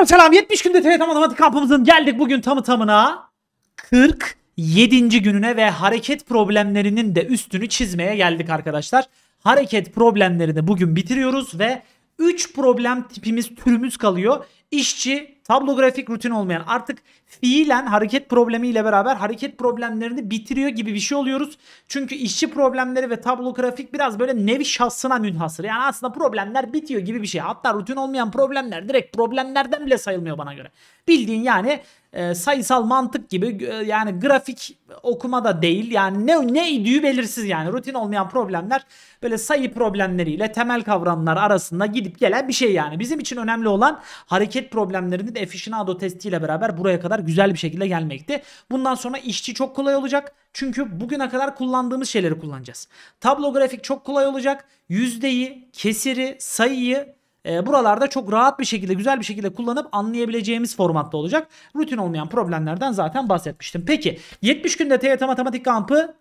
Tamam selam 70 günde TRT Matematik kampımızın geldik bugün tamı tamına 47. gününe ve hareket problemlerinin de üstünü çizmeye geldik arkadaşlar. Hareket problemlerini bugün bitiriyoruz ve 3 problem tipimiz türümüz kalıyor. İşçi, Tablo grafik rutin olmayan artık fiilen hareket problemiyle beraber hareket problemlerini bitiriyor gibi bir şey oluyoruz. Çünkü işçi problemleri ve tablo grafik biraz böyle nevi şahsına münhasır. Yani aslında problemler bitiyor gibi bir şey. Hatta rutin olmayan problemler direkt problemlerden bile sayılmıyor bana göre. Bildiğin yani e, sayısal mantık gibi e, yani grafik okuma da değil. Yani ne ne idüğü belirsiz yani. Rutin olmayan problemler böyle sayı problemleriyle temel kavramlar arasında gidip gelen bir şey yani. Bizim için önemli olan hareket problemlerini de ve aficionado testiyle beraber buraya kadar güzel bir şekilde gelmekti. Bundan sonra işçi çok kolay olacak. Çünkü bugüne kadar kullandığımız şeyleri kullanacağız. Tablo grafik çok kolay olacak. Yüzdeyi, kesiri, sayıyı e, buralarda çok rahat bir şekilde güzel bir şekilde kullanıp anlayabileceğimiz formatta olacak. Rutin olmayan problemlerden zaten bahsetmiştim. Peki 70 günde TYT Matematik Kampı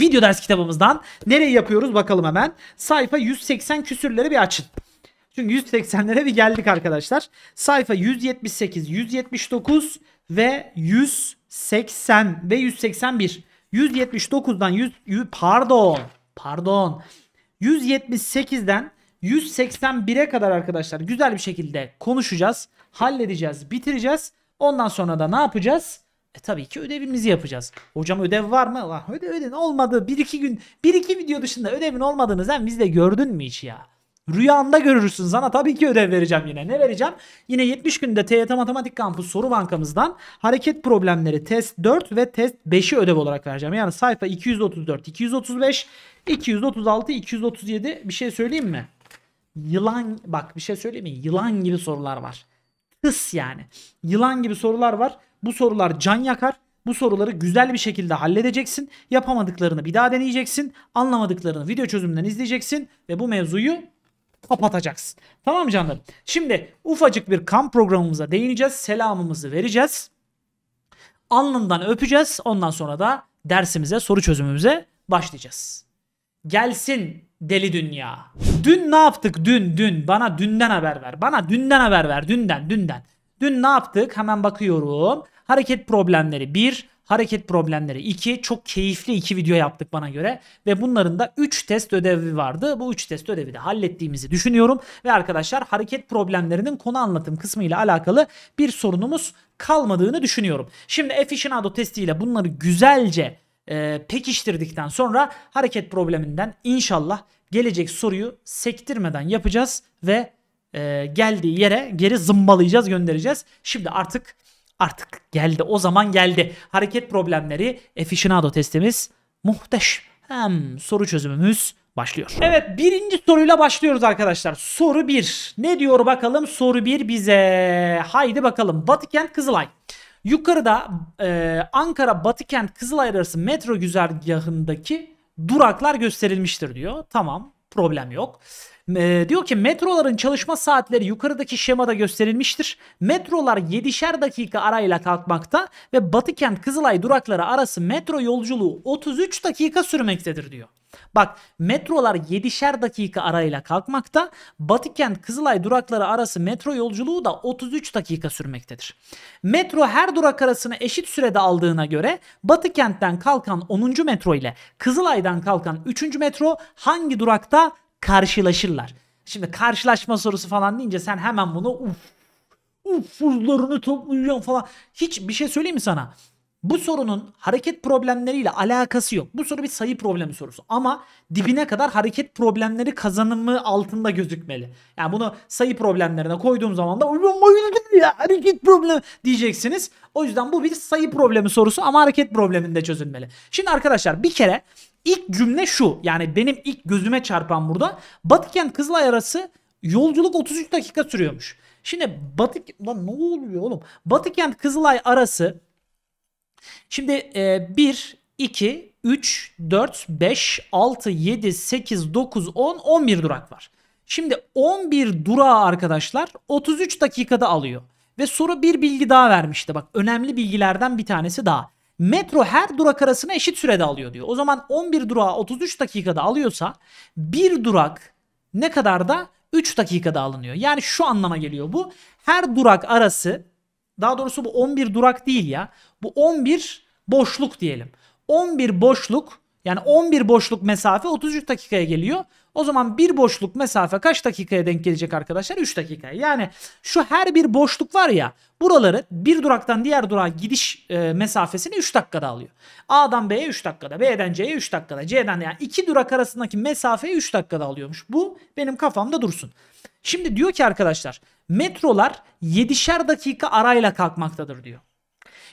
video ders kitabımızdan nereyi yapıyoruz bakalım hemen. Sayfa 180 küsürleri bir açın. Çünkü 180'lere bir geldik arkadaşlar. Sayfa 178, 179 ve 180 ve 181. 179'dan 100, pardon pardon 178'den 181'e kadar arkadaşlar güzel bir şekilde konuşacağız, halledeceğiz, bitireceğiz. Ondan sonra da ne yapacağız? E tabii ki ödevimizi yapacağız. Hocam ödev var mı? Lan ödev ödev olmadı. Bir iki gün bir iki video dışında ödevin olmadığını sen bizde gördün mü hiç ya? Rüyanda görürsün sana tabii ki ödev vereceğim yine. Ne vereceğim? Yine 70 günde TYT Matematik Kampüs soru bankamızdan hareket problemleri test 4 ve test 5'i ödev olarak vereceğim. Yani sayfa 234, 235, 236, 237 bir şey söyleyeyim mi? Yılan bak bir şey söyleyeyim mi? Yılan gibi sorular var. Tıs yani. Yılan gibi sorular var. Bu sorular can yakar. Bu soruları güzel bir şekilde halledeceksin. Yapamadıklarını bir daha deneyeceksin. Anlamadıklarını video çözümünden izleyeceksin ve bu mevzuyu kapatacaksın. Tamam canlarım? Şimdi ufacık bir kamp programımıza değineceğiz. Selamımızı vereceğiz. Alnından öpeceğiz. Ondan sonra da dersimize, soru çözümümüze başlayacağız. Gelsin deli dünya. Dün ne yaptık? Dün, dün. Bana dünden haber ver. Bana dünden haber ver. Dünden, dünden. Dün ne yaptık? Hemen bakıyorum. Hareket problemleri 1, hareket problemleri 2 çok keyifli 2 video yaptık bana göre ve bunların da 3 test ödevi vardı. Bu 3 test ödevi de hallettiğimizi düşünüyorum ve arkadaşlar hareket problemlerinin konu anlatım kısmı ile alakalı bir sorunumuz kalmadığını düşünüyorum. Şimdi Efficienado testiyle bunları güzelce e, pekiştirdikten sonra hareket probleminden inşallah gelecek soruyu sektirmeden yapacağız ve e, geldiği yere geri zımbalayacağız göndereceğiz. Şimdi artık artık geldi. O zaman geldi. Hareket problemleri aficionado testimiz muhteşem. Soru çözümümüz başlıyor. Evet birinci soruyla başlıyoruz arkadaşlar. Soru 1. Ne diyor bakalım soru 1 bize. Haydi bakalım. Batı kent Kızılay. Yukarıda e, Ankara Batıkent Kızılay arası metro güzergahındaki duraklar gösterilmiştir diyor. Tamam problem yok. E, diyor ki metroların çalışma saatleri yukarıdaki şemada gösterilmiştir. Metrolar 7'şer dakika arayla kalkmakta ve Batıkent Kızılay durakları arası metro yolculuğu 33 dakika sürmektedir diyor. Bak metrolar 7'şer dakika arayla kalkmakta. Batıkent Kızılay durakları arası metro yolculuğu da 33 dakika sürmektedir. Metro her durak arasını eşit sürede aldığına göre Batıkent'ten kalkan 10. metro ile Kızılay'dan kalkan 3. metro hangi durakta karşılaşırlar? Şimdi karşılaşma sorusu falan deyince sen hemen bunu uf uf fuzlarını toplayacağım falan. Hiç bir şey söyleyeyim mi sana? Bu sorunun hareket problemleriyle alakası yok. Bu soru bir sayı problemi sorusu ama dibine kadar hareket problemleri kazanımı altında gözükmeli. Yani bunu sayı problemlerine koyduğum zaman da ya hareket problemi diyeceksiniz. O yüzden bu bir sayı problemi sorusu ama hareket probleminde çözülmeli. Şimdi arkadaşlar bir kere ilk cümle şu. Yani benim ilk gözüme çarpan burada Batıkent Kızılay arası yolculuk 33 dakika sürüyormuş. Şimdi Batı lan ne oluyor oğlum? Batıkent Kızılay arası Şimdi e, 1, 2, 3, 4, 5, 6, 7, 8, 9, 10, 11 durak var. Şimdi 11 durağı arkadaşlar 33 dakikada alıyor. Ve soru bir bilgi daha vermişti. Bak önemli bilgilerden bir tanesi daha. Metro her durak arasına eşit sürede alıyor diyor. O zaman 11 durağı 33 dakikada alıyorsa bir durak ne kadar da 3 dakikada alınıyor. Yani şu anlama geliyor bu. Her durak arası daha doğrusu bu 11 durak değil ya. Bu 11 boşluk diyelim. 11 boşluk yani 11 boşluk mesafe 33 dakikaya geliyor. O zaman bir boşluk mesafe kaç dakikaya denk gelecek arkadaşlar? 3 dakikaya. Yani şu her bir boşluk var ya buraları bir duraktan diğer durağa gidiş e, mesafesini 3 dakikada alıyor. A'dan B'ye 3 dakikada, B'den C'ye 3 dakikada, C'den yani 2 durak arasındaki mesafeyi 3 dakikada alıyormuş. Bu benim kafamda dursun. Şimdi diyor ki arkadaşlar Metrolar 7'şer dakika arayla kalkmaktadır diyor.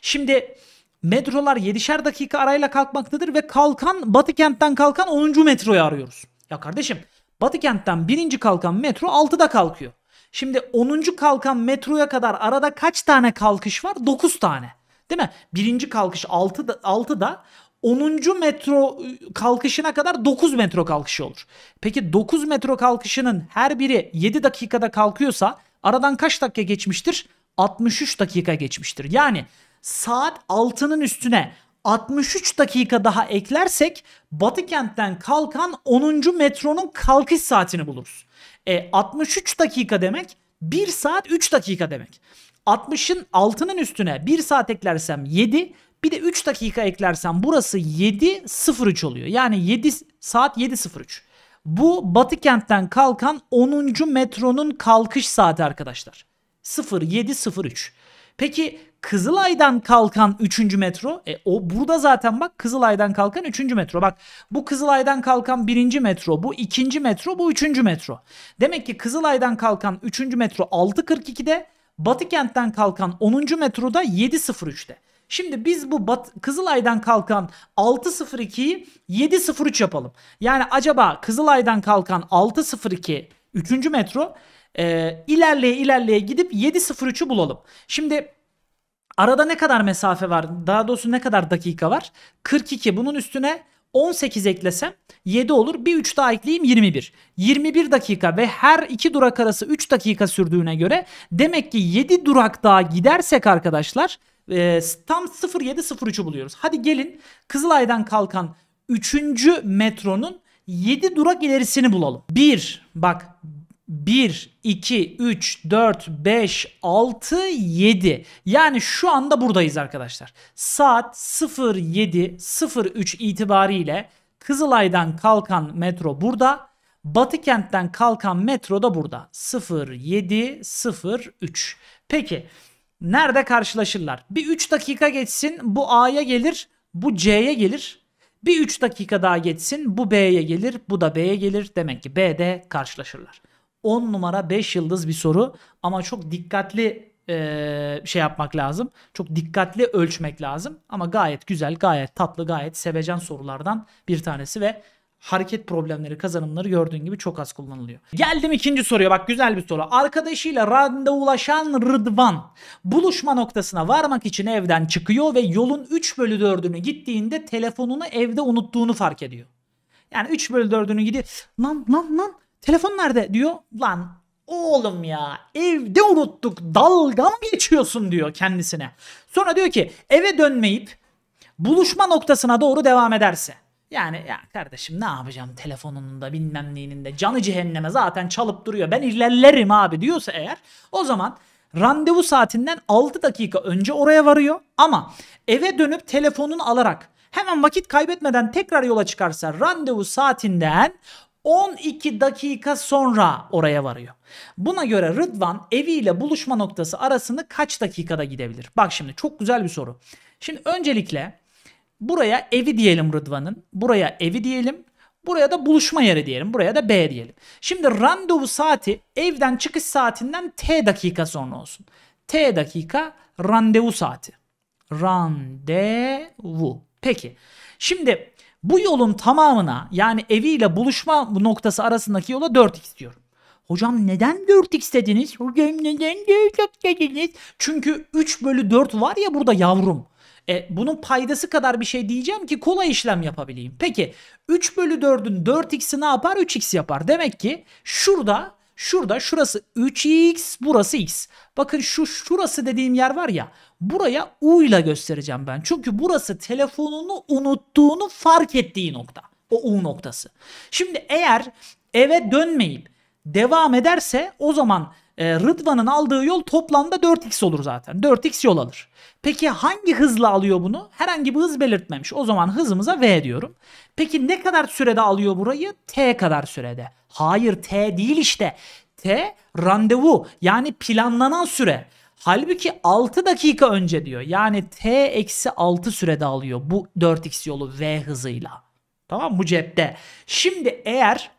Şimdi metrolar 7'şer dakika arayla kalkmaktadır ve kalkan Batı kentten kalkan 10. metroyu arıyoruz. Ya kardeşim Batı kentten 1. kalkan metro 6'da kalkıyor. Şimdi 10. kalkan metroya kadar arada kaç tane kalkış var? 9 tane. Değil mi? 1. kalkış 6'da, 6'da 10. metro ıı, kalkışına kadar 9 metro kalkışı olur. Peki 9 metro kalkışının her biri 7 dakikada kalkıyorsa Aradan kaç dakika geçmiştir? 63 dakika geçmiştir. Yani saat 6'nın üstüne 63 dakika daha eklersek Batı kentten kalkan 10. metronun kalkış saatini buluruz. E, 63 dakika demek 1 saat 3 dakika demek. 60'ın 6'nın üstüne 1 saat eklersem 7 bir de 3 dakika eklersem burası 7.03 oluyor. Yani 7 saat 7.03. Bu Batı kentten kalkan 10. metronun kalkış saati arkadaşlar. 0703. Peki Kızılay'dan kalkan 3. metro. E, o burada zaten bak Kızılay'dan kalkan 3. metro. Bak bu Kızılay'dan kalkan 1. metro, bu 2. metro, bu 3. metro. Demek ki Kızılay'dan kalkan 3. metro 6.42'de, Batı kentten kalkan 10. metroda 7.03'te. Şimdi biz bu Bat Kızılay'dan kalkan 6.02'yi 7.03 yapalım. Yani acaba Kızılay'dan kalkan 6.02 3. metro e, ilerleye ilerleye gidip 7.03'ü bulalım. Şimdi arada ne kadar mesafe var? Daha doğrusu ne kadar dakika var? 42. Bunun üstüne 18 eklesem 7 olur. Bir 3 daha ekleyeyim 21. 21 dakika ve her iki durak arası 3 dakika sürdüğüne göre demek ki 7 durak daha gidersek arkadaşlar e, tam 07.03'ü buluyoruz. Hadi gelin Kızılay'dan kalkan 3. metronun 7 durak ilerisini bulalım. 1 bak 1, 2, 3, 4, 5, 6, 7. Yani şu anda buradayız arkadaşlar. Saat 07.03 itibariyle Kızılay'dan kalkan metro burada. Batı kentten kalkan metro da burada. 07.03. Peki Nerede karşılaşırlar? Bir 3 dakika geçsin bu A'ya gelir, bu C'ye gelir. Bir 3 dakika daha geçsin bu B'ye gelir, bu da B'ye gelir. Demek ki B'de karşılaşırlar. 10 numara 5 yıldız bir soru ama çok dikkatli e, şey yapmak lazım. Çok dikkatli ölçmek lazım. Ama gayet güzel, gayet tatlı, gayet sevecen sorulardan bir tanesi ve hareket problemleri kazanımları gördüğün gibi çok az kullanılıyor. Geldim ikinci soruya bak güzel bir soru. Arkadaşıyla randevulaşan Rıdvan buluşma noktasına varmak için evden çıkıyor ve yolun 3 bölü 4'ünü gittiğinde telefonunu evde unuttuğunu fark ediyor. Yani 3 bölü 4'ünü gidiyor. Lan lan lan telefon nerede diyor. Lan Oğlum ya evde unuttuk dalga mı geçiyorsun diyor kendisine. Sonra diyor ki eve dönmeyip buluşma noktasına doğru devam ederse yani ya kardeşim ne yapacağım telefonunun da bilmem neyinin de canı cehenneme zaten çalıp duruyor. Ben ilerlerim abi diyorsa eğer o zaman randevu saatinden 6 dakika önce oraya varıyor. Ama eve dönüp telefonunu alarak hemen vakit kaybetmeden tekrar yola çıkarsa randevu saatinden 12 dakika sonra oraya varıyor. Buna göre Rıdvan eviyle buluşma noktası arasını kaç dakikada gidebilir? Bak şimdi çok güzel bir soru. Şimdi öncelikle Buraya evi diyelim Rıdvan'ın. Buraya evi diyelim. Buraya da buluşma yeri diyelim. Buraya da B diyelim. Şimdi randevu saati evden çıkış saatinden T dakika sonra olsun. T dakika randevu saati. Randevu. Peki. Şimdi bu yolun tamamına yani eviyle buluşma noktası arasındaki yola 4x diyorum. Hocam neden 4x dediniz? Hocam neden 4x dediniz? Çünkü 3 bölü 4 var ya burada yavrum. E, bunun paydası kadar bir şey diyeceğim ki kolay işlem yapabileyim. Peki 3 bölü 4'ün 4x'i ne yapar? 3x yapar. Demek ki şurada Şurada şurası 3x burası x. Bakın şu şurası dediğim yer var ya buraya u ile göstereceğim ben. Çünkü burası telefonunu unuttuğunu fark ettiği nokta. O u noktası. Şimdi eğer eve dönmeyip devam ederse o zaman e, Rıdvan'ın aldığı yol toplamda 4x olur zaten. 4x yol alır. Peki hangi hızla alıyor bunu? Herhangi bir hız belirtmemiş. O zaman hızımıza v diyorum. Peki ne kadar sürede alıyor burayı? t kadar sürede. Hayır t değil işte. t randevu yani planlanan süre. Halbuki 6 dakika önce diyor. Yani t eksi 6 sürede alıyor bu 4x yolu v hızıyla. Tamam mı? Bu cepte. Şimdi eğer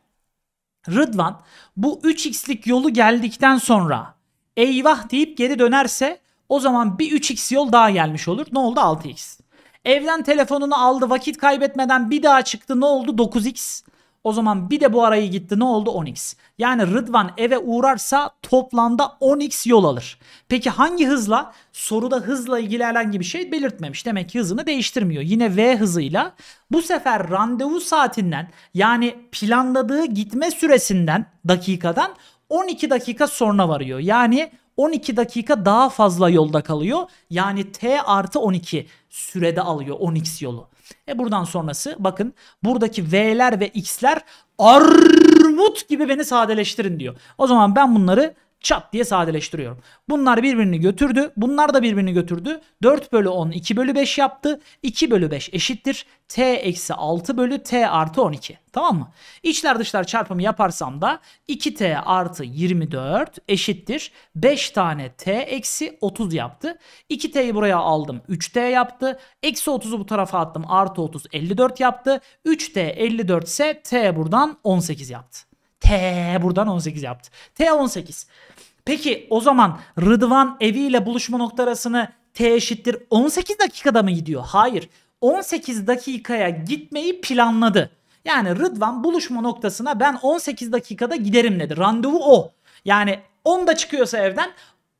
Rıdvan bu 3x'lik yolu geldikten sonra eyvah deyip geri dönerse o zaman bir 3x yol daha gelmiş olur. Ne oldu? 6x. Evden telefonunu aldı vakit kaybetmeden bir daha çıktı. Ne oldu? 9x. O zaman bir de bu arayı gitti ne oldu 10x. Yani Rıdvan eve uğrarsa toplamda 10x yol alır. Peki hangi hızla? Soruda hızla ilgilenen gibi şey belirtmemiş. Demek ki hızını değiştirmiyor. Yine v hızıyla bu sefer randevu saatinden yani planladığı gitme süresinden dakikadan 12 dakika sonra varıyor. Yani 12 dakika daha fazla yolda kalıyor. Yani t artı 12 sürede alıyor 10x yolu. E buradan sonrası bakın buradaki V'ler ve X'ler armut gibi beni sadeleştirin diyor. O zaman ben bunları çat diye sadeleştiriyorum. Bunlar birbirini götürdü. Bunlar da birbirini götürdü. 4 bölü 10 2 bölü 5 yaptı. 2 bölü 5 eşittir. T eksi 6 bölü T artı 12. Tamam mı? İçler dışlar çarpımı yaparsam da 2T artı 24 eşittir. 5 tane T eksi 30 yaptı. 2T'yi buraya aldım. 3T yaptı. Eksi 30'u bu tarafa attım. Artı 30 54 yaptı. 3T 54 ise T buradan 18 yaptı. T buradan 18 yaptı. T 18. Peki o zaman Rıdvan eviyle buluşma noktasını T eşittir 18 dakikada mı gidiyor? Hayır. 18 dakikaya gitmeyi planladı. Yani Rıdvan buluşma noktasına ben 18 dakikada giderim dedi. Randevu o. Yani 10'da çıkıyorsa evden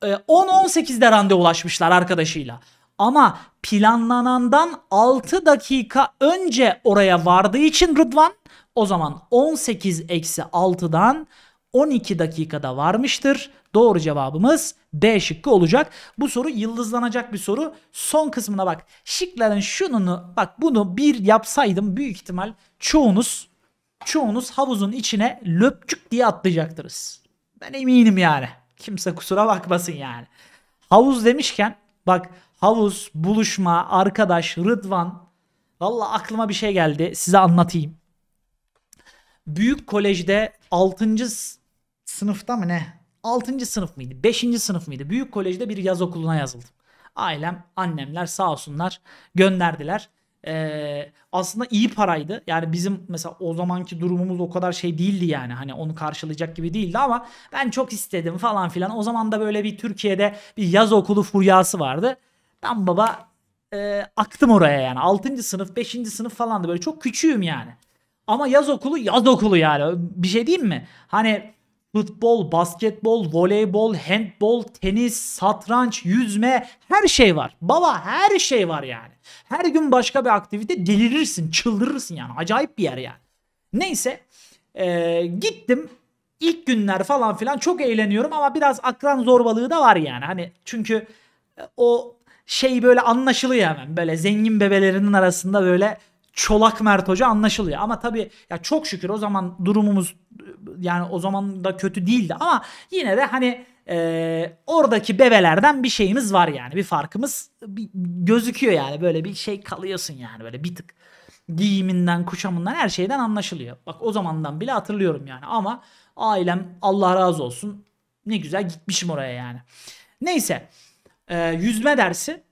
10-18'de e, ulaşmışlar arkadaşıyla. Ama planlanandan 6 dakika önce oraya vardığı için Rıdvan o zaman 18 eksi 6'dan 12 dakikada varmıştır. Doğru cevabımız D şıkkı olacak. Bu soru yıldızlanacak bir soru. Son kısmına bak. Şıkların şununu bak bunu bir yapsaydım büyük ihtimal çoğunuz çoğunuz havuzun içine löpçük diye atlayacaktırız. Ben eminim yani. Kimse kusura bakmasın yani. Havuz demişken bak havuz, buluşma, arkadaş, Rıdvan. Valla aklıma bir şey geldi. Size anlatayım büyük kolejde 6. sınıfta mı ne? 6. sınıf mıydı? 5. sınıf mıydı? Büyük kolejde bir yaz okuluna yazıldım. Ailem, annemler sağ olsunlar gönderdiler. Ee, aslında iyi paraydı. Yani bizim mesela o zamanki durumumuz o kadar şey değildi yani. Hani onu karşılayacak gibi değildi ama ben çok istedim falan filan. O zaman da böyle bir Türkiye'de bir yaz okulu furyası vardı. Ben baba e, aktım oraya yani. 6. sınıf, 5. sınıf falan da böyle çok küçüğüm yani. Ama yaz okulu yaz okulu yani. Bir şey diyeyim mi? Hani futbol, basketbol, voleybol, handbol, tenis, satranç, yüzme her şey var. Baba her şey var yani. Her gün başka bir aktivite delirirsin, çıldırırsın yani. Acayip bir yer yani. Neyse ee, gittim ilk günler falan filan çok eğleniyorum ama biraz akran zorbalığı da var yani. Hani çünkü e, o şey böyle anlaşılıyor hemen böyle zengin bebelerinin arasında böyle Çolak Mert Hoca anlaşılıyor. Ama tabii ya çok şükür o zaman durumumuz yani o zaman da kötü değildi ama yine de hani e, oradaki bebelerden bir şeyimiz var yani. Bir farkımız bir, gözüküyor yani. Böyle bir şey kalıyorsun yani böyle bir tık giyiminden, kuşamından her şeyden anlaşılıyor. Bak o zamandan bile hatırlıyorum yani ama ailem Allah razı olsun ne güzel gitmişim oraya yani. Neyse e, yüzme dersi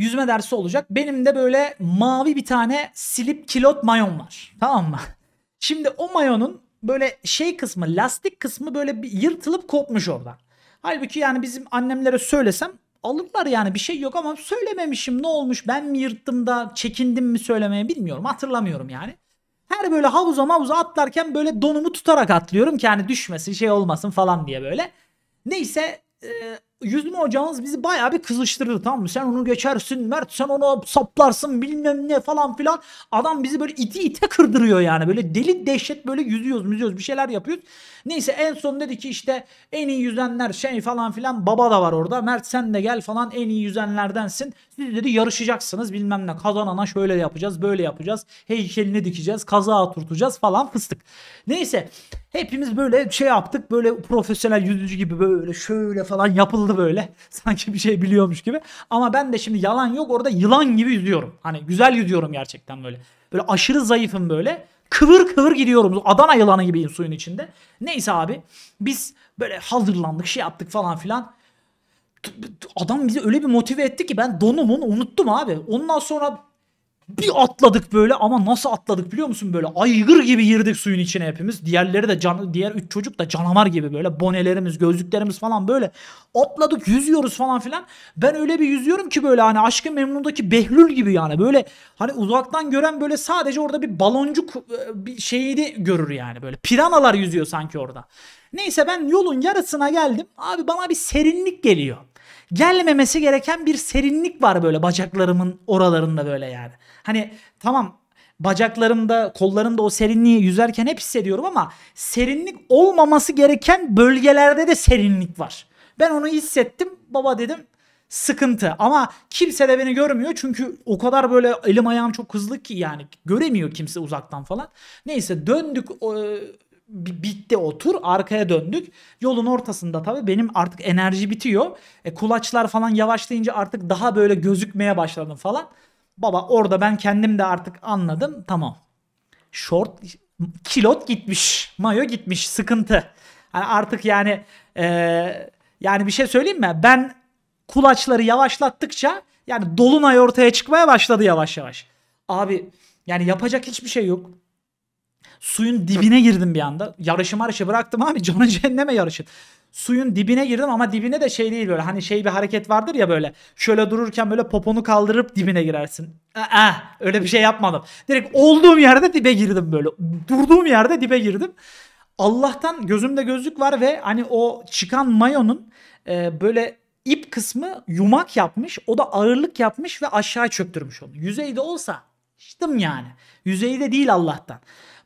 yüzme dersi olacak. Benim de böyle mavi bir tane silip kilot mayon var. Tamam mı? Şimdi o mayonun böyle şey kısmı lastik kısmı böyle bir yırtılıp kopmuş oradan. Halbuki yani bizim annemlere söylesem alırlar yani bir şey yok ama söylememişim ne olmuş ben mi yırttım da çekindim mi söylemeye bilmiyorum hatırlamıyorum yani. Her böyle havuza mavuza atlarken böyle donumu tutarak atlıyorum ki hani düşmesin şey olmasın falan diye böyle. Neyse e, yüzme hocamız bizi bayağı bir kızıştırır tamam mı? Sen onu geçersin Mert sen onu saplarsın bilmem ne falan filan. Adam bizi böyle iti ite kırdırıyor yani. Böyle deli dehşet böyle yüzüyoruz müzüyoruz bir şeyler yapıyoruz. Neyse en son dedi ki işte en iyi yüzenler şey falan filan baba da var orada. Mert sen de gel falan en iyi yüzenlerdensin. Siz dedi yarışacaksınız bilmem ne kazanana şöyle yapacağız böyle yapacağız. Heykelini dikeceğiz kazağa turtacağız falan fıstık. Neyse hepimiz böyle şey yaptık böyle profesyonel yüzücü gibi böyle şöyle falan yapıldı böyle. Sanki bir şey biliyormuş gibi. Ama ben de şimdi yalan yok orada yılan gibi yüzüyorum. Hani güzel yüzüyorum gerçekten böyle. Böyle aşırı zayıfım böyle. Kıvır kıvır gidiyoruz. Adana yılanı gibiyim suyun içinde. Neyse abi biz böyle hazırlandık şey yaptık falan filan. Adam bizi öyle bir motive etti ki ben donumun unuttum abi. Ondan sonra bir atladık böyle ama nasıl atladık biliyor musun böyle aygır gibi girdik suyun içine hepimiz. Diğerleri de can, diğer üç çocuk da canavar gibi böyle bonelerimiz gözlüklerimiz falan böyle atladık yüzüyoruz falan filan. Ben öyle bir yüzüyorum ki böyle hani aşkı memnundaki Behlül gibi yani böyle hani uzaktan gören böyle sadece orada bir baloncuk e, bir şeyini görür yani böyle piranalar yüzüyor sanki orada. Neyse ben yolun yarısına geldim. Abi bana bir serinlik geliyor gelmemesi gereken bir serinlik var böyle bacaklarımın oralarında böyle yani. Hani tamam bacaklarımda, kollarımda o serinliği yüzerken hep hissediyorum ama serinlik olmaması gereken bölgelerde de serinlik var. Ben onu hissettim. Baba dedim sıkıntı ama kimse de beni görmüyor çünkü o kadar böyle elim ayağım çok hızlı ki yani göremiyor kimse uzaktan falan. Neyse döndük bitti otur arkaya döndük. Yolun ortasında tabii benim artık enerji bitiyor. E, kulaçlar falan yavaşlayınca artık daha böyle gözükmeye başladım falan. Baba orada ben kendim de artık anladım. Tamam. Short kilot gitmiş. Mayo gitmiş. Sıkıntı. Yani artık yani e, yani bir şey söyleyeyim mi? Ben kulaçları yavaşlattıkça yani dolunay ortaya çıkmaya başladı yavaş yavaş. Abi yani yapacak hiçbir şey yok. Suyun dibine girdim bir anda. Yarışı marışı bıraktım abi. Canı cehenneme yarışın suyun dibine girdim ama dibine de şey değil böyle hani şey bir hareket vardır ya böyle şöyle dururken böyle poponu kaldırıp dibine girersin. Aa, öyle bir şey yapmadım. Direkt olduğum yerde dibe girdim böyle. Durduğum yerde dibe girdim. Allah'tan gözümde gözlük var ve hani o çıkan mayonun e, böyle ip kısmı yumak yapmış. O da ağırlık yapmış ve aşağı çöktürmüş onu. Yüzeyde olsa içtim yani. Yüzeyde değil Allah'tan.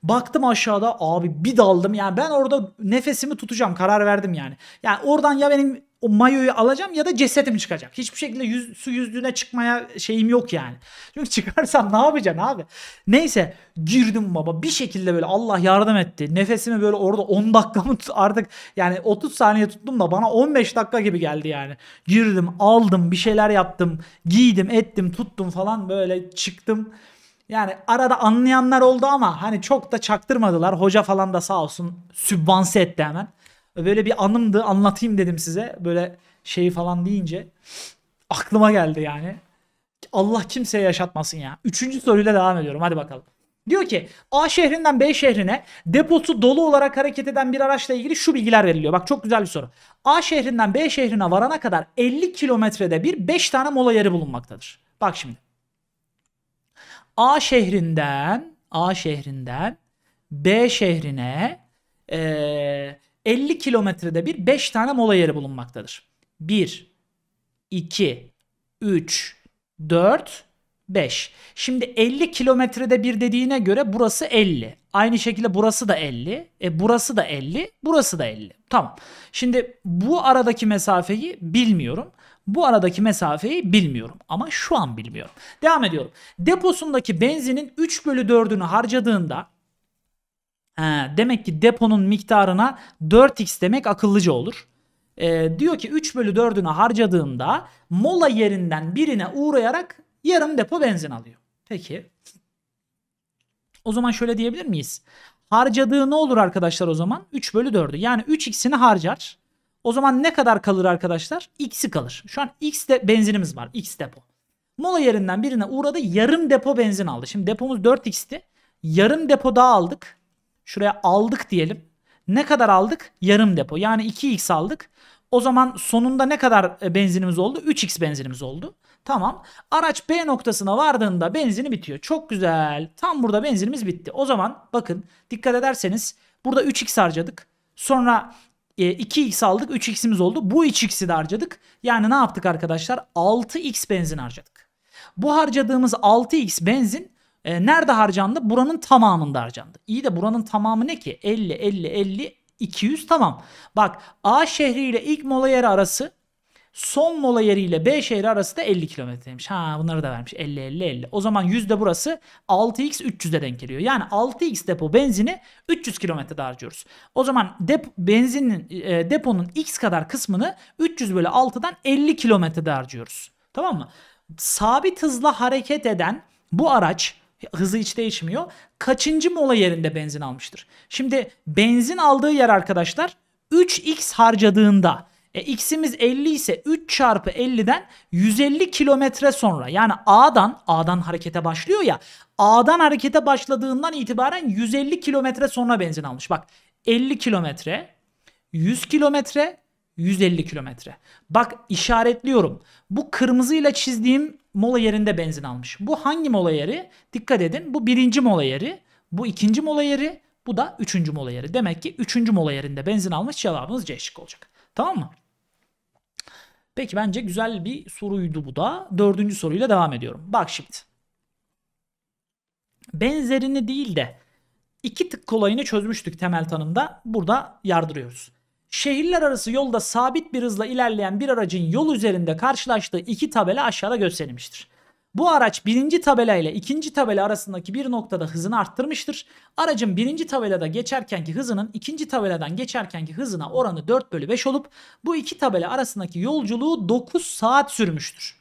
Baktım aşağıda abi bir daldım. Yani ben orada nefesimi tutacağım. Karar verdim yani. Yani oradan ya benim o mayoyu alacağım ya da cesetim çıkacak. Hiçbir şekilde yüz, su yüzdüğüne çıkmaya şeyim yok yani. Çünkü çıkarsam ne yapacaksın abi? Neyse girdim baba bir şekilde böyle Allah yardım etti. Nefesimi böyle orada 10 dakikamı artık yani 30 saniye tuttum da bana 15 dakika gibi geldi yani. Girdim aldım bir şeyler yaptım giydim ettim tuttum falan böyle çıktım. Yani arada anlayanlar oldu ama hani çok da çaktırmadılar. Hoca falan da sağ olsun sübvanse etti hemen. Böyle bir anımdı anlatayım dedim size. Böyle şeyi falan deyince aklıma geldi yani. Allah kimseye yaşatmasın ya. Üçüncü soruyla devam ediyorum. Hadi bakalım. Diyor ki A şehrinden B şehrine deposu dolu olarak hareket eden bir araçla ilgili şu bilgiler veriliyor. Bak çok güzel bir soru. A şehrinden B şehrine varana kadar 50 kilometrede bir 5 tane mola yeri bulunmaktadır. Bak şimdi. A şehrinden A şehrinden B şehrine e, 50 kilometrede bir 5 tane mola yeri bulunmaktadır. 1, 2, 3, 4, 5. Şimdi 50 kilometrede bir dediğine göre burası 50. Aynı şekilde burası da 50. E burası da 50. Burası da 50. Tamam. Şimdi bu aradaki mesafeyi bilmiyorum. Bu aradaki mesafeyi bilmiyorum ama şu an bilmiyorum. Devam ediyorum. Deposundaki benzinin 3 bölü 4'ünü harcadığında he, demek ki deponun miktarına 4x demek akıllıca olur. E, diyor ki 3 bölü 4'ünü harcadığında mola yerinden birine uğrayarak yarım depo benzin alıyor. Peki. O zaman şöyle diyebilir miyiz? Harcadığı ne olur arkadaşlar o zaman? 3 bölü 4'ü. Yani 3x'ini harcar. O zaman ne kadar kalır arkadaşlar? X'i kalır. Şu an X de benzinimiz var. X depo. Mola yerinden birine uğradı. Yarım depo benzin aldı. Şimdi depomuz 4X'ti. Yarım depo daha aldık. Şuraya aldık diyelim. Ne kadar aldık? Yarım depo. Yani 2X aldık. O zaman sonunda ne kadar e, benzinimiz oldu? 3X benzinimiz oldu. Tamam. Araç B noktasına vardığında benzini bitiyor. Çok güzel. Tam burada benzinimiz bitti. O zaman bakın dikkat ederseniz burada 3X harcadık. Sonra e, 2x aldık 3x'imiz oldu. Bu 3x'i de harcadık. Yani ne yaptık arkadaşlar? 6x benzin harcadık. Bu harcadığımız 6x benzin e, nerede harcandı? Buranın tamamında harcandı. İyi de buranın tamamı ne ki? 50, 50, 50, 200 tamam. Bak A şehri ile ilk mola yeri arası Son mola yeriyle B şehri arası da 50 kilometreymiş. Ha bunları da vermiş. 50 50 50. O zaman yüzde burası 6x 300'e denk geliyor. Yani 6x depo benzini 300 kilometrede harcıyoruz. O zaman dep benzinin e, deponun x kadar kısmını 300 bölü 6'dan 50 kilometrede harcıyoruz. Tamam mı? Sabit hızla hareket eden bu araç hızı hiç değişmiyor. Kaçıncı mola yerinde benzin almıştır? Şimdi benzin aldığı yer arkadaşlar 3x harcadığında e, x'imiz 50 ise 3 çarpı 50'den 150 kilometre sonra yani A'dan A'dan harekete başlıyor ya A'dan harekete başladığından itibaren 150 kilometre sonra benzin almış. Bak 50 kilometre 100 kilometre 150 kilometre. Bak işaretliyorum. Bu kırmızıyla çizdiğim mola yerinde benzin almış. Bu hangi mola yeri? Dikkat edin. Bu birinci mola yeri. Bu ikinci mola yeri. Bu da üçüncü mola yeri. Demek ki üçüncü mola yerinde benzin almış cevabımız C şık olacak. Tamam mı? Peki bence güzel bir soruydu bu da. Dördüncü soruyla devam ediyorum. Bak şimdi. Benzerini değil de iki tık kolayını çözmüştük temel tanımda. Burada yardırıyoruz. Şehirler arası yolda sabit bir hızla ilerleyen bir aracın yol üzerinde karşılaştığı iki tabela aşağıda gösterilmiştir. Bu araç birinci tabela ile ikinci tabela arasındaki bir noktada hızını arttırmıştır. Aracın birinci tabelada geçerkenki hızının ikinci tabeladan geçerkenki hızına oranı 4 bölü 5 olup bu iki tabela arasındaki yolculuğu 9 saat sürmüştür.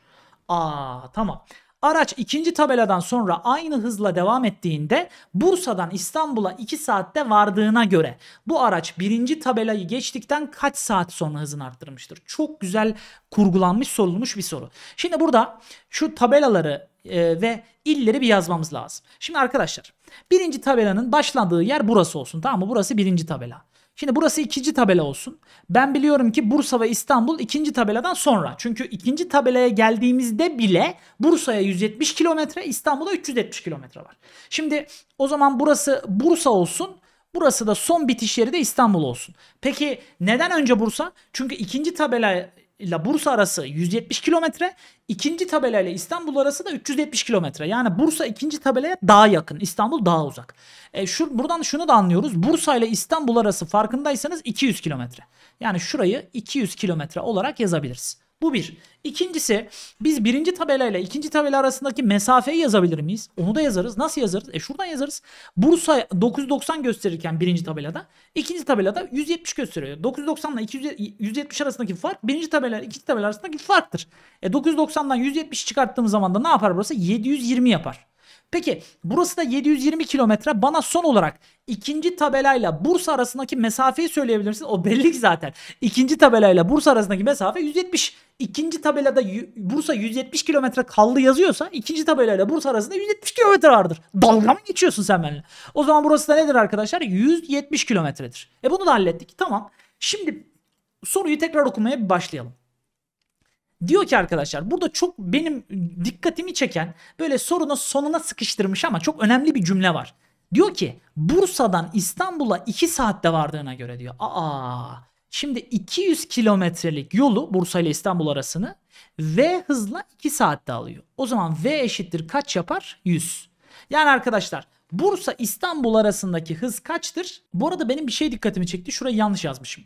Aa tamam. Araç ikinci tabeladan sonra aynı hızla devam ettiğinde Bursa'dan İstanbul'a 2 saatte vardığına göre bu araç birinci tabelayı geçtikten kaç saat sonra hızını arttırmıştır? Çok güzel kurgulanmış sorulmuş bir soru. Şimdi burada şu tabelaları e, ve illeri bir yazmamız lazım. Şimdi arkadaşlar birinci tabelanın başladığı yer burası olsun tamam mı? Burası birinci tabela. Şimdi burası ikinci tabela olsun. Ben biliyorum ki Bursa ve İstanbul ikinci tabeladan sonra. Çünkü ikinci tabelaya geldiğimizde bile Bursa'ya 170 kilometre, İstanbul'a 370 kilometre var. Şimdi o zaman burası Bursa olsun. Burası da son bitiş yeri de İstanbul olsun. Peki neden önce Bursa? Çünkü ikinci tabela ile Bursa arası 170 kilometre. ikinci tabela ile İstanbul arası da 370 kilometre. Yani Bursa ikinci tabelaya daha yakın. İstanbul daha uzak. E şu, buradan şunu da anlıyoruz. Bursa ile İstanbul arası farkındaysanız 200 kilometre. Yani şurayı 200 kilometre olarak yazabiliriz. Bu bir. İkincisi biz birinci tabelayla ikinci tabela arasındaki mesafeyi yazabilir miyiz? Onu da yazarız. Nasıl yazarız? E şuradan yazarız. Bursa 990 gösterirken birinci tabelada ikinci tabelada 170 gösteriyor. 990 ile 170 arasındaki fark birinci tabela ikinci tabela arasındaki farktır. E 990'dan 170 çıkarttığımız zaman da ne yapar burası? 720 yapar. Peki burası da 720 kilometre. Bana son olarak ikinci tabelayla Bursa arasındaki mesafeyi söyleyebilirsiniz. O belli ki zaten. İkinci tabelayla Bursa arasındaki mesafe 170. İkinci tabelada Bursa 170 kilometre kaldı yazıyorsa ikinci tabelayla Bursa arasında 170 kilometre vardır. Dalga mı geçiyorsun sen benimle? O zaman burası da nedir arkadaşlar? 170 kilometredir. E bunu da hallettik. Tamam. Şimdi soruyu tekrar okumaya başlayalım. Diyor ki arkadaşlar burada çok benim dikkatimi çeken böyle sorunu sonuna sıkıştırmış ama çok önemli bir cümle var. Diyor ki Bursa'dan İstanbul'a 2 saatte vardığına göre diyor. Aa şimdi 200 kilometrelik yolu Bursa ile İstanbul arasını V hızla 2 saatte alıyor. O zaman V eşittir kaç yapar? 100. Yani arkadaşlar Bursa İstanbul arasındaki hız kaçtır? Bu arada benim bir şey dikkatimi çekti. Şurayı yanlış yazmışım.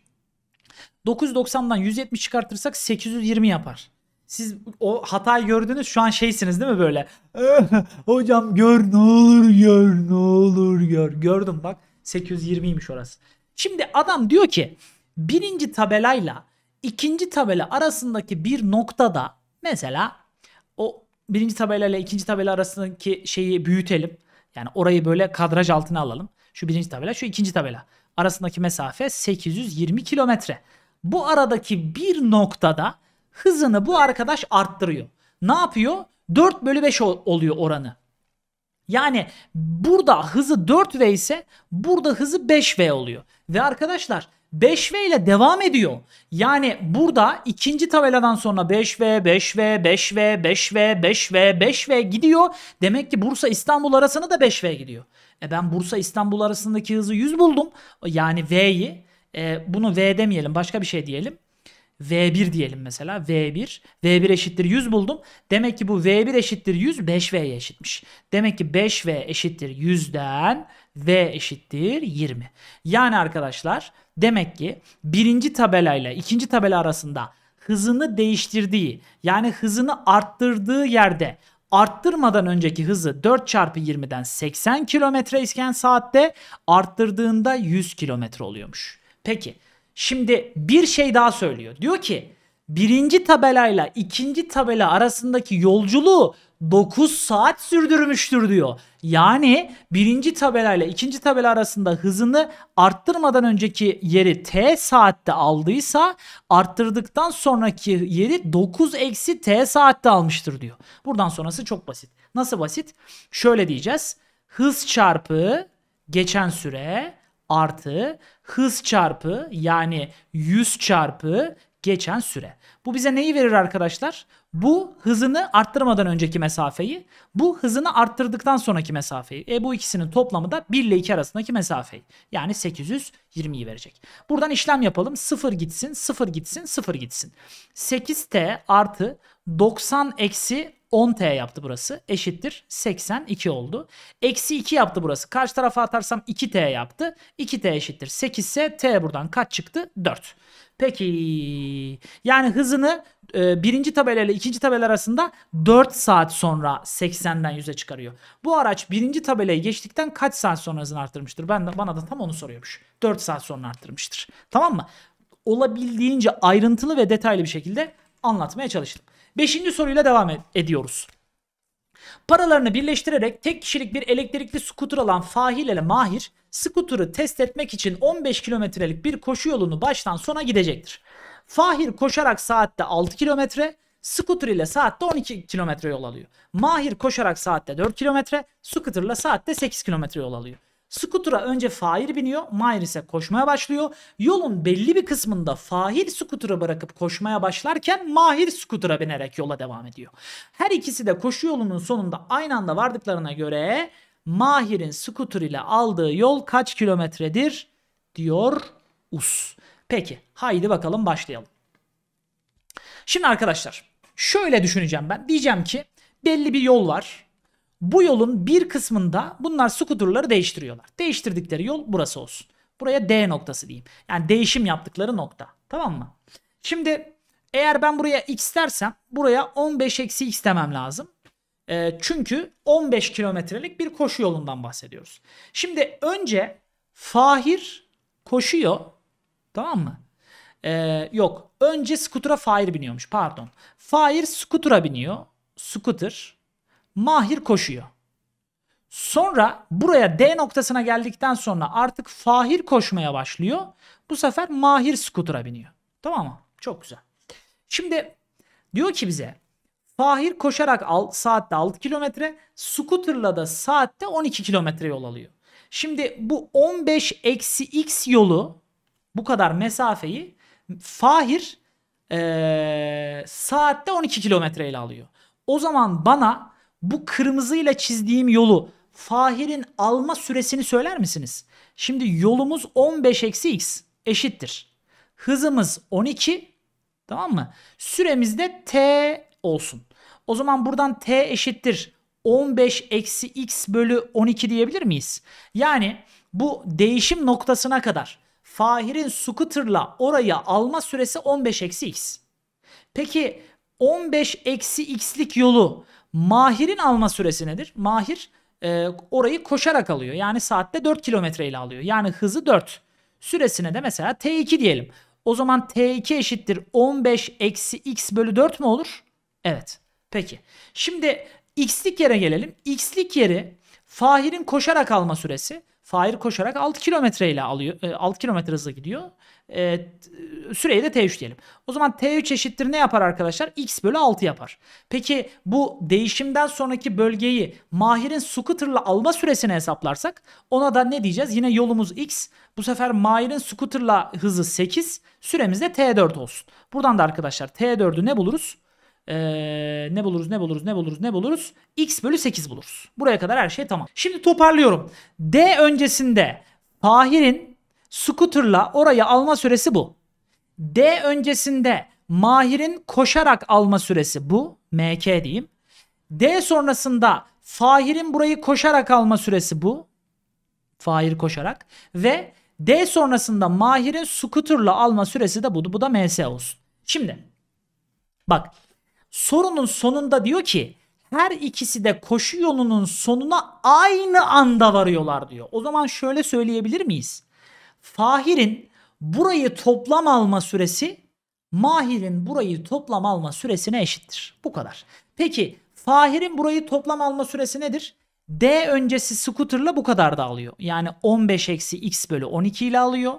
990'dan 170 çıkartırsak 820 yapar. Siz o hatayı gördünüz şu an şeysiniz değil mi böyle? Hocam gör ne olur gör ne olur gör. Gördüm bak 820'ymiş orası. Şimdi adam diyor ki birinci tabelayla ikinci tabela arasındaki bir noktada mesela o birinci tabelayla ikinci tabela arasındaki şeyi büyütelim. Yani orayı böyle kadraj altına alalım. Şu birinci tabela şu ikinci tabela arasındaki mesafe 820 kilometre. Bu aradaki bir noktada hızını bu arkadaş arttırıyor. Ne yapıyor? 4 bölü 5 oluyor oranı. Yani burada hızı 4V ise burada hızı 5V oluyor. Ve arkadaşlar 5V ile devam ediyor. Yani burada ikinci tabeladan sonra 5V, 5V, 5V, 5V, 5V, 5V gidiyor. Demek ki Bursa İstanbul arasını da 5V gidiyor. E ben Bursa İstanbul arasındaki hızı 100 buldum. Yani V'yi e, bunu V demeyelim başka bir şey diyelim. V1 diyelim mesela. V1. V1 eşittir 100 buldum. Demek ki bu V1 eşittir 100 5V'ye eşitmiş. Demek ki 5V eşittir 100'den V eşittir 20. Yani arkadaşlar demek ki birinci tabelayla ikinci tabela arasında hızını değiştirdiği yani hızını arttırdığı yerde arttırmadan önceki hızı 4 çarpı 20'den 80 kilometre isken saatte arttırdığında 100 kilometre oluyormuş. Peki şimdi bir şey daha söylüyor. Diyor ki birinci tabelayla ikinci tabela arasındaki yolculuğu 9 saat sürdürmüştür diyor. Yani birinci tabelayla ikinci tabela arasında hızını arttırmadan önceki yeri t saatte aldıysa arttırdıktan sonraki yeri 9 eksi t saatte almıştır diyor. Buradan sonrası çok basit. Nasıl basit? Şöyle diyeceğiz. Hız çarpı geçen süre artı hız çarpı yani 100 çarpı geçen süre. Bu bize neyi verir arkadaşlar? Bu hızını arttırmadan önceki mesafeyi, bu hızını arttırdıktan sonraki mesafeyi. E bu ikisinin toplamı da 1 ile 2 arasındaki mesafeyi. Yani 820'yi verecek. Buradan işlem yapalım. 0 gitsin, 0 gitsin, 0 gitsin. 8t artı 90 eksi 10t yaptı burası. Eşittir 82 oldu. Eksi 2 yaptı burası. Karşı tarafa atarsam 2t yaptı. 2t eşittir 8 ise t buradan kaç çıktı? 4. Peki yani hızını e, birinci tabela ile ikinci tabela arasında 4 saat sonra 80'den 100'e çıkarıyor. Bu araç birinci tabelayı geçtikten kaç saat sonra hızını arttırmıştır? Ben de, bana da tam onu soruyormuş. 4 saat sonra arttırmıştır. Tamam mı? Olabildiğince ayrıntılı ve detaylı bir şekilde anlatmaya çalıştım. Beşinci soruyla devam ed ediyoruz. Paralarını birleştirerek tek kişilik bir elektrikli skuter alan Fahil ile Mahir, skuturu test etmek için 15 kilometrelik bir koşu yolunu baştan sona gidecektir. Fahir koşarak saatte 6 kilometre, skuter ile saatte 12 kilometre yol alıyor. Mahir koşarak saatte 4 kilometre, skuter ile saatte 8 kilometre yol alıyor. Skutura önce Fahir biniyor. Mahir ise koşmaya başlıyor. Yolun belli bir kısmında Fahir skutura bırakıp koşmaya başlarken Mahir skutura binerek yola devam ediyor. Her ikisi de koşu yolunun sonunda aynı anda vardıklarına göre Mahir'in skutur ile aldığı yol kaç kilometredir diyor Us. Peki haydi bakalım başlayalım. Şimdi arkadaşlar şöyle düşüneceğim ben. Diyeceğim ki belli bir yol var bu yolun bir kısmında bunlar skuturları değiştiriyorlar. Değiştirdikleri yol burası olsun. Buraya D noktası diyeyim. Yani değişim yaptıkları nokta. Tamam mı? Şimdi eğer ben buraya x dersem buraya 15 eksi x demem lazım. E, çünkü 15 kilometrelik bir koşu yolundan bahsediyoruz. Şimdi önce Fahir koşuyor. Tamam mı? E, yok. Önce skutura Fahir biniyormuş. Pardon. Fahir skutura biniyor. Scooter. Mahir koşuyor. Sonra buraya D noktasına geldikten sonra artık Fahir koşmaya başlıyor. Bu sefer Mahir skutura biniyor. Tamam mı? Çok güzel. Şimdi diyor ki bize Fahir koşarak alt, saatte 6 kilometre, skuterla da saatte 12 kilometre yol alıyor. Şimdi bu 15 eksi x yolu bu kadar mesafeyi Fahir ee, saatte 12 kilometre ile alıyor. O zaman bana bu kırmızıyla çizdiğim yolu Fahir'in alma süresini söyler misiniz? Şimdi yolumuz 15 eksi x eşittir. Hızımız 12 tamam mı? Süremiz de t olsun. O zaman buradan t eşittir 15 eksi x bölü 12 diyebilir miyiz? Yani bu değişim noktasına kadar Fahir'in scooter'la oraya alma süresi 15 eksi x. Peki 15 eksi x'lik yolu Mahir'in alma süresi nedir? Mahir e, orayı koşarak alıyor. Yani saatte 4 kilometre ile alıyor. Yani hızı 4. Süresine de mesela T2 diyelim. O zaman T2 eşittir 15 eksi x bölü 4 mü olur? Evet. Peki. Şimdi x'lik yere gelelim. X'lik yeri Fahir'in koşarak alma süresi. Fahir koşarak 6 kilometre ile alıyor. 6 e, kilometre hızla gidiyor e, süreyi de T3 diyelim. O zaman T3 eşittir ne yapar arkadaşlar? X bölü 6 yapar. Peki bu değişimden sonraki bölgeyi Mahir'in scooter'la alma süresini hesaplarsak ona da ne diyeceğiz? Yine yolumuz X. Bu sefer Mahir'in scooter'la hızı 8. Süremiz de T4 olsun. Buradan da arkadaşlar T4'ü ne buluruz? Ee, ne buluruz ne buluruz ne buluruz ne buluruz? X bölü 8 buluruz. Buraya kadar her şey tamam. Şimdi toparlıyorum. D öncesinde Fahir'in Scooter'la orayı alma süresi bu. D öncesinde Mahir'in koşarak alma süresi bu. MK diyeyim. D sonrasında Fahir'in burayı koşarak alma süresi bu. Fahir koşarak. Ve D sonrasında Mahir'in scooter'la alma süresi de budu. Bu da MS olsun. Şimdi bak sorunun sonunda diyor ki her ikisi de koşu yolunun sonuna aynı anda varıyorlar diyor. O zaman şöyle söyleyebilir miyiz? Fahir'in burayı toplam alma süresi Mahir'in burayı toplam alma süresine eşittir. Bu kadar. Peki Fahir'in burayı toplam alma süresi nedir? D öncesi scooter'la bu kadar da alıyor. Yani 15 eksi x bölü 12 ile alıyor.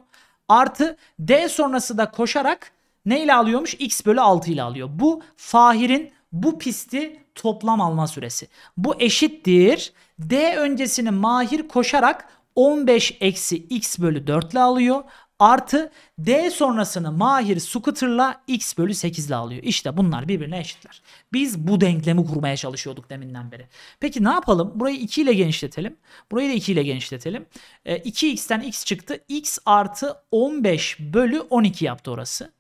Artı D sonrası da koşarak ne ile alıyormuş? X bölü 6 ile alıyor. Bu Fahir'in bu pisti toplam alma süresi. Bu eşittir. D öncesini Mahir koşarak 15 eksi x bölü 4 ile alıyor. Artı d sonrasını Mahir Scooter'la x bölü 8 ile alıyor. İşte bunlar birbirine eşitler. Biz bu denklemi kurmaya çalışıyorduk deminden beri. Peki ne yapalım? Burayı 2 ile genişletelim. Burayı da 2 ile genişletelim. E, 2x'ten x çıktı. x artı 15 bölü 12 yaptı orası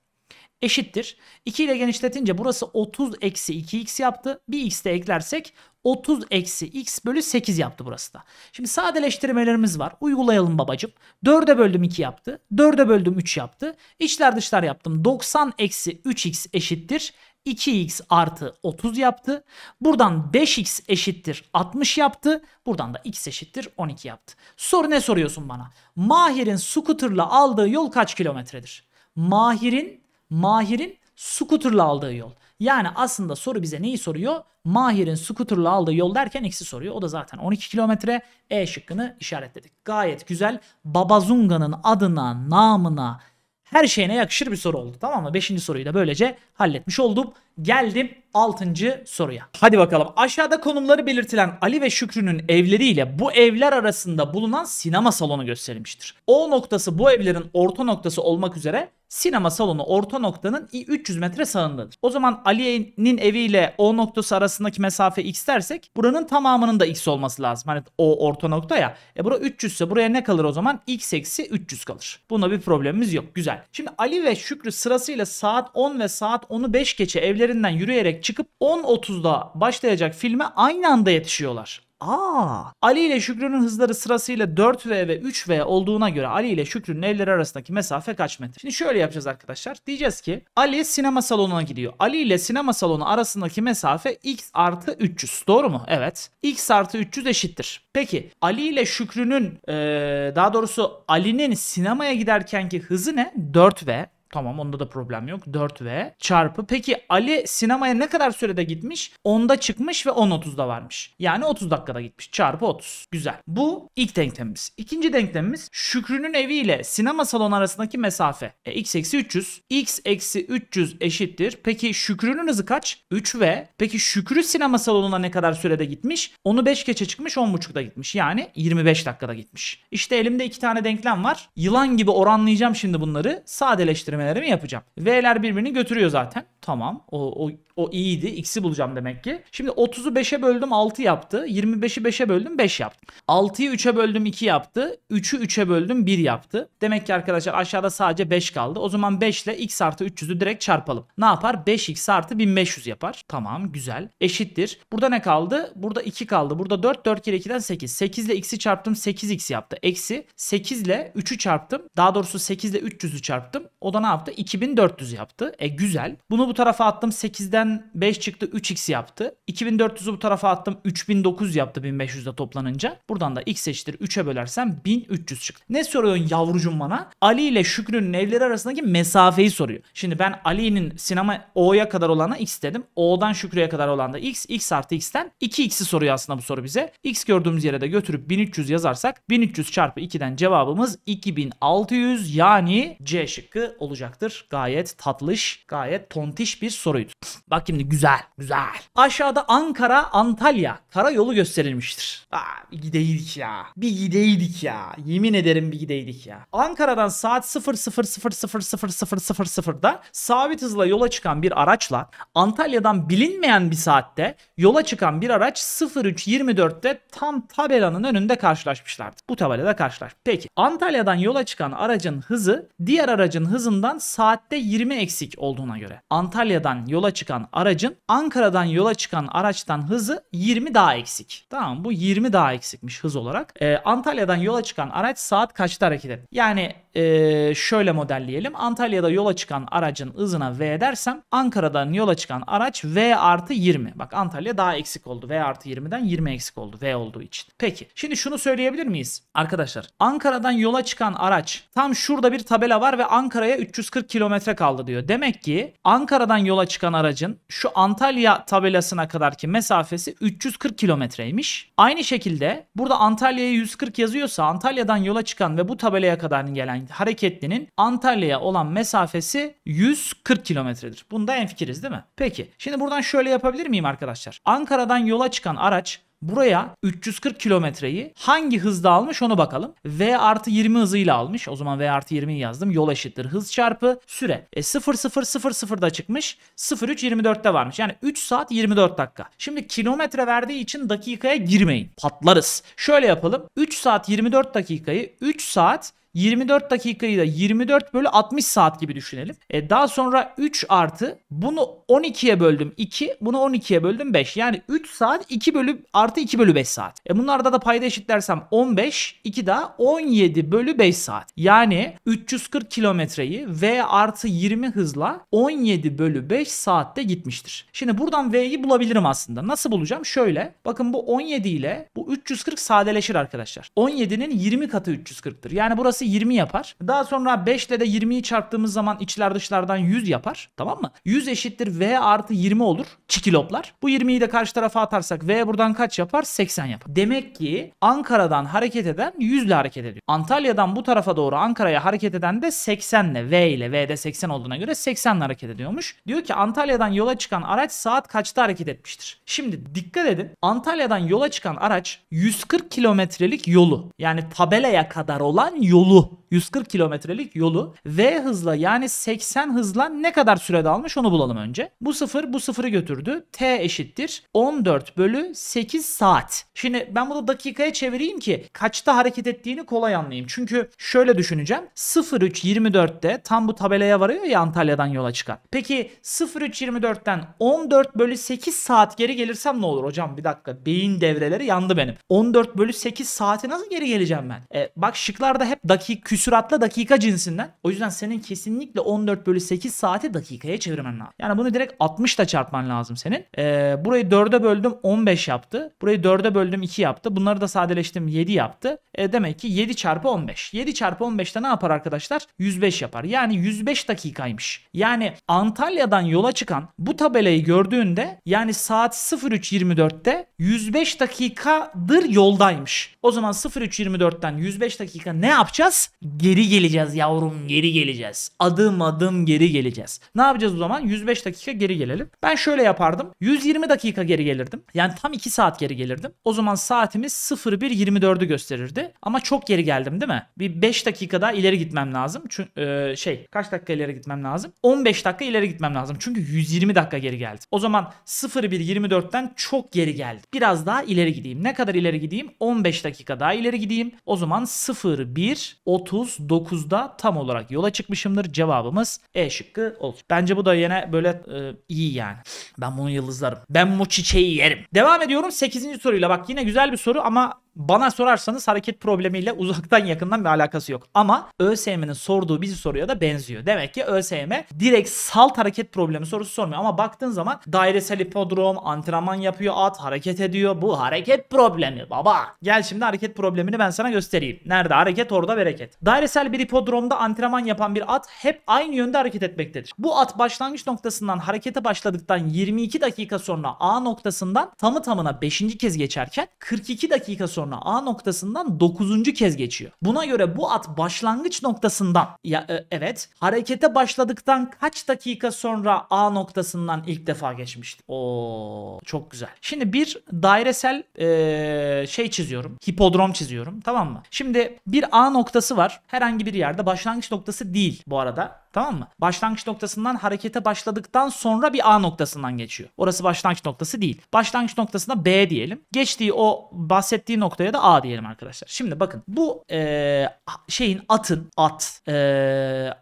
eşittir. 2 ile genişletince burası 30 eksi 2x yaptı. Bir x de eklersek 30 eksi x bölü 8 yaptı burası da. Şimdi sadeleştirmelerimiz var. Uygulayalım babacım. 4'e böldüm 2 yaptı. 4'e böldüm 3 yaptı. İçler dışlar yaptım. 90 eksi 3x eşittir. 2x artı 30 yaptı. Buradan 5x eşittir 60 yaptı. Buradan da x eşittir 12 yaptı. Soru ne soruyorsun bana? Mahir'in scooter'la aldığı yol kaç kilometredir? Mahir'in Mahir'in skuterla aldığı yol. Yani aslında soru bize neyi soruyor? Mahir'in skuterla aldığı yol derken x'i soruyor. O da zaten 12 kilometre. E şıkkını işaretledik. Gayet güzel. Babazunga'nın adına, namına, her şeyine yakışır bir soru oldu. Tamam mı? 5. soruyu da böylece halletmiş oldum. Geldim 6. soruya. Hadi bakalım. Aşağıda konumları belirtilen Ali ve Şükrü'nün evleriyle bu evler arasında bulunan sinema salonu gösterilmiştir. O noktası bu evlerin orta noktası olmak üzere sinema salonu orta noktanın 300 metre sağındadır. O zaman Aliye'nin eviyle O noktası arasındaki mesafe x dersek buranın tamamının da x olması lazım. Hani O orta nokta ya. E bura 300 ise buraya ne kalır o zaman? x eksi 300 kalır. Bunda bir problemimiz yok. Güzel. Şimdi Ali ve Şükrü sırasıyla saat 10 ve saat 10'u 5 geçe evlerinden yürüyerek çıkıp 10.30'da başlayacak filme aynı anda yetişiyorlar. Aa, Ali ile Şükrü'nün hızları sırasıyla 4V ve 3V olduğuna göre Ali ile Şükrü'nün elleri arasındaki mesafe kaç metre? Şimdi şöyle yapacağız arkadaşlar. Diyeceğiz ki Ali sinema salonuna gidiyor. Ali ile sinema salonu arasındaki mesafe x artı 300. Doğru mu? Evet. x artı 300 eşittir. Peki Ali ile Şükrü'nün ee, daha doğrusu Ali'nin sinemaya giderkenki hızı ne? 4V. Tamam onda da problem yok. 4V çarpı. Peki Ali sinemaya ne kadar sürede gitmiş? 10'da çıkmış ve 10.30'da varmış. Yani 30 dakikada gitmiş. Çarpı 30. Güzel. Bu ilk denklemimiz. İkinci denklemimiz Şükrü'nün evi ile sinema salonu arasındaki mesafe. E, x eksi 300. X eksi 300 eşittir. Peki Şükrü'nün hızı kaç? 3V. Peki Şükrü sinema salonuna ne kadar sürede gitmiş? Onu 5 geçe çıkmış 10.30'da gitmiş. Yani 25 dakikada gitmiş. İşte elimde iki tane denklem var. Yılan gibi oranlayacağım şimdi bunları. Sadeleştirin değerlendirmelerimi yapacağım. V'ler birbirini götürüyor zaten. Tamam o, o o iyiydi. X'i bulacağım demek ki. Şimdi 30'u 5'e böldüm 6 yaptı. 25'i 5'e böldüm 5 yaptı. 6'yı 3'e böldüm 2 yaptı. 3'ü 3'e böldüm 1 yaptı. Demek ki arkadaşlar aşağıda sadece 5 kaldı. O zaman 5 ile x artı 300'ü direkt çarpalım. Ne yapar? 5x artı 1500 yapar. Tamam güzel. Eşittir. Burada ne kaldı? Burada 2 kaldı. Burada 4. 4 kere 2'den 8. 8 ile x'i çarptım 8x yaptı. Eksi 8 ile 3'ü çarptım. Daha doğrusu 8 ile 300'ü çarptım. O da ne yaptı? 2400 yaptı. E güzel. Bunu bu tarafa attım. 8'den 2'den 5 çıktı 3x yaptı. 2400'ü bu tarafa attım 3900 yaptı 1500'de toplanınca. Buradan da x eşittir 3'e bölersem 1300 çıktı. Ne soruyorsun yavrucum bana? Ali ile Şükrü'nün evleri arasındaki mesafeyi soruyor. Şimdi ben Ali'nin sinema O'ya kadar olana x dedim. O'dan Şükrü'ye kadar olan da x, x artı x'ten 2x'i soruyor aslında bu soru bize. x gördüğümüz yere de götürüp 1300 yazarsak 1300 çarpı 2'den cevabımız 2600 yani C şıkkı olacaktır. Gayet tatlış, gayet tontiş bir soruydu. Bak Bak şimdi güzel, güzel. Aşağıda Ankara, Antalya karayolu gösterilmiştir. Aa, bir gideydik ya. Bir gideydik ya. Yemin ederim bir gideydik ya. Ankara'dan saat 00.00.00.00'da sabit hızla yola çıkan bir araçla Antalya'dan bilinmeyen bir saatte yola çıkan bir araç 03.24'te tam tabelanın önünde karşılaşmışlardı. Bu tabelada karşılaş. Peki Antalya'dan yola çıkan aracın hızı diğer aracın hızından saatte 20 eksik olduğuna göre Antalya'dan yola çıkan aracın Ankara'dan yola çıkan araçtan hızı 20 daha eksik. Tamam bu 20 daha eksikmiş hız olarak. Ee, Antalya'dan yola çıkan araç saat kaçta hareket etti? Yani e, şöyle modelleyelim. Antalya'da yola çıkan aracın hızına V dersem Ankara'dan yola çıkan araç V artı 20. Bak Antalya daha eksik oldu. V artı 20'den 20 eksik oldu V olduğu için. Peki şimdi şunu söyleyebilir miyiz? Arkadaşlar Ankara'dan yola çıkan araç tam şurada bir tabela var ve Ankara'ya 340 kilometre kaldı diyor. Demek ki Ankara'dan yola çıkan aracın şu Antalya tabelasına kadarki mesafesi 340 kilometreymiş. Aynı şekilde burada Antalya'ya 140 yazıyorsa Antalya'dan yola çıkan ve bu tabelaya kadar gelen Mersin'den hareketlinin Antalya'ya olan mesafesi 140 kilometredir. Bunda enfikiriz değil mi? Peki şimdi buradan şöyle yapabilir miyim arkadaşlar? Ankara'dan yola çıkan araç Buraya 340 kilometreyi hangi hızda almış onu bakalım. V artı 20 hızıyla almış. O zaman V artı 20'yi yazdım. Yol eşittir hız çarpı süre. E 0000'da çıkmış. 0324'te varmış. Yani 3 saat 24 dakika. Şimdi kilometre verdiği için dakikaya girmeyin. Patlarız. Şöyle yapalım. 3 saat 24 dakikayı 3 saat 24 dakikayı da 24 bölü 60 saat gibi düşünelim. E daha sonra 3 artı bunu 12'ye böldüm 2 bunu 12'ye böldüm 5. Yani 3 saat 2 bölü artı 2 bölü 5 saat. E bunlarda da payda eşit dersem 15 2 daha 17 bölü 5 saat. Yani 340 kilometreyi V artı 20 hızla 17 bölü 5 saatte gitmiştir. Şimdi buradan V'yi bulabilirim aslında. Nasıl bulacağım? Şöyle bakın bu 17 ile bu 340 sadeleşir arkadaşlar. 17'nin 20 katı 340'tır. Yani burası burası 20 yapar. Daha sonra 5 ile de 20'yi çarptığımız zaman içler dışlardan 100 yapar. Tamam mı? 100 eşittir V artı 20 olur. Çikiloplar. Bu 20'yi de karşı tarafa atarsak V buradan kaç yapar? 80 yapar. Demek ki Ankara'dan hareket eden 100 ile hareket ediyor. Antalya'dan bu tarafa doğru Ankara'ya hareket eden de 80 ile V ile V'de 80 olduğuna göre 80 ile hareket ediyormuş. Diyor ki Antalya'dan yola çıkan araç saat kaçta hareket etmiştir? Şimdi dikkat edin. Antalya'dan yola çıkan araç 140 kilometrelik yolu yani tabelaya kadar olan yolu yolu 140 kilometrelik yolu V hızla yani 80 hızla ne kadar sürede almış onu bulalım önce. Bu sıfır bu sıfırı götürdü. T eşittir 14 bölü 8 saat. Şimdi ben bunu dakikaya çevireyim ki kaçta hareket ettiğini kolay anlayayım. Çünkü şöyle düşüneceğim. 03.24'te tam bu tabelaya varıyor ya Antalya'dan yola çıkan. Peki 03.24'ten 14 bölü 8 saat geri gelirsem ne olur hocam? Bir dakika beyin devreleri yandı benim. 14 bölü 8 saate nasıl geri geleceğim ben? E, bak şıklarda hep dakika dakik küsuratla dakika cinsinden. O yüzden senin kesinlikle 14 bölü 8 saati dakikaya çevirmen lazım. Yani bunu direkt 60 ile çarpman lazım senin. Ee, burayı 4'e böldüm 15 yaptı. Burayı 4'e böldüm 2 yaptı. Bunları da sadeleştim 7 yaptı. E, demek ki 7 çarpı 15. 7 çarpı 15'te ne yapar arkadaşlar? 105 yapar. Yani 105 dakikaymış. Yani Antalya'dan yola çıkan bu tabelayı gördüğünde yani saat 03.24'te 105 dakikadır yoldaymış. O zaman 03.24'ten 105 dakika ne yapacağız? yapacağız? Geri geleceğiz yavrum geri geleceğiz. Adım adım geri geleceğiz. Ne yapacağız o zaman? 105 dakika geri gelelim. Ben şöyle yapardım. 120 dakika geri gelirdim. Yani tam 2 saat geri gelirdim. O zaman saatimiz 01.24'ü gösterirdi. Ama çok geri geldim değil mi? Bir 5 dakika daha ileri gitmem lazım. Çünkü e, şey kaç dakika ileri gitmem lazım? 15 dakika ileri gitmem lazım. Çünkü 120 dakika geri geldi. O zaman 01.24'ten çok geri geldi. Biraz daha ileri gideyim. Ne kadar ileri gideyim? 15 dakika daha ileri gideyim. O zaman 01 39'da tam olarak yola çıkmışımdır. Cevabımız E şıkkı olacak. Bence bu da yine böyle e, iyi yani. Ben bunu yıldızlarım. Ben bu çiçeği yerim. Devam ediyorum 8. soruyla. Bak yine güzel bir soru ama bana sorarsanız hareket problemiyle uzaktan yakından bir alakası yok. Ama ÖSYM'nin sorduğu bizi soruya da benziyor. Demek ki ÖSYM direkt salt hareket problemi sorusu sormuyor. Ama baktığın zaman dairesel hipodrom, antrenman yapıyor at, hareket ediyor. Bu hareket problemi baba. Gel şimdi hareket problemini ben sana göstereyim. Nerede hareket orada bereket. Dairesel bir hipodromda antrenman yapan bir at hep aynı yönde hareket etmektedir. Bu at başlangıç noktasından harekete başladıktan 22 dakika sonra A noktasından tamı tamına 5. kez geçerken 42 dakika sonra sonra A noktasından 9. kez geçiyor. Buna göre bu at başlangıç noktasından ya e, evet harekete başladıktan kaç dakika sonra A noktasından ilk defa geçmişti. O çok güzel. Şimdi bir dairesel e, şey çiziyorum. Hipodrom çiziyorum. Tamam mı? Şimdi bir A noktası var. Herhangi bir yerde başlangıç noktası değil bu arada. Tamam mı? Başlangıç noktasından harekete başladıktan sonra bir A noktasından geçiyor. Orası başlangıç noktası değil. Başlangıç noktasına B diyelim. Geçtiği o bahsettiği nokta noktaya da A diyelim arkadaşlar. Şimdi bakın bu e, şeyin atın at e,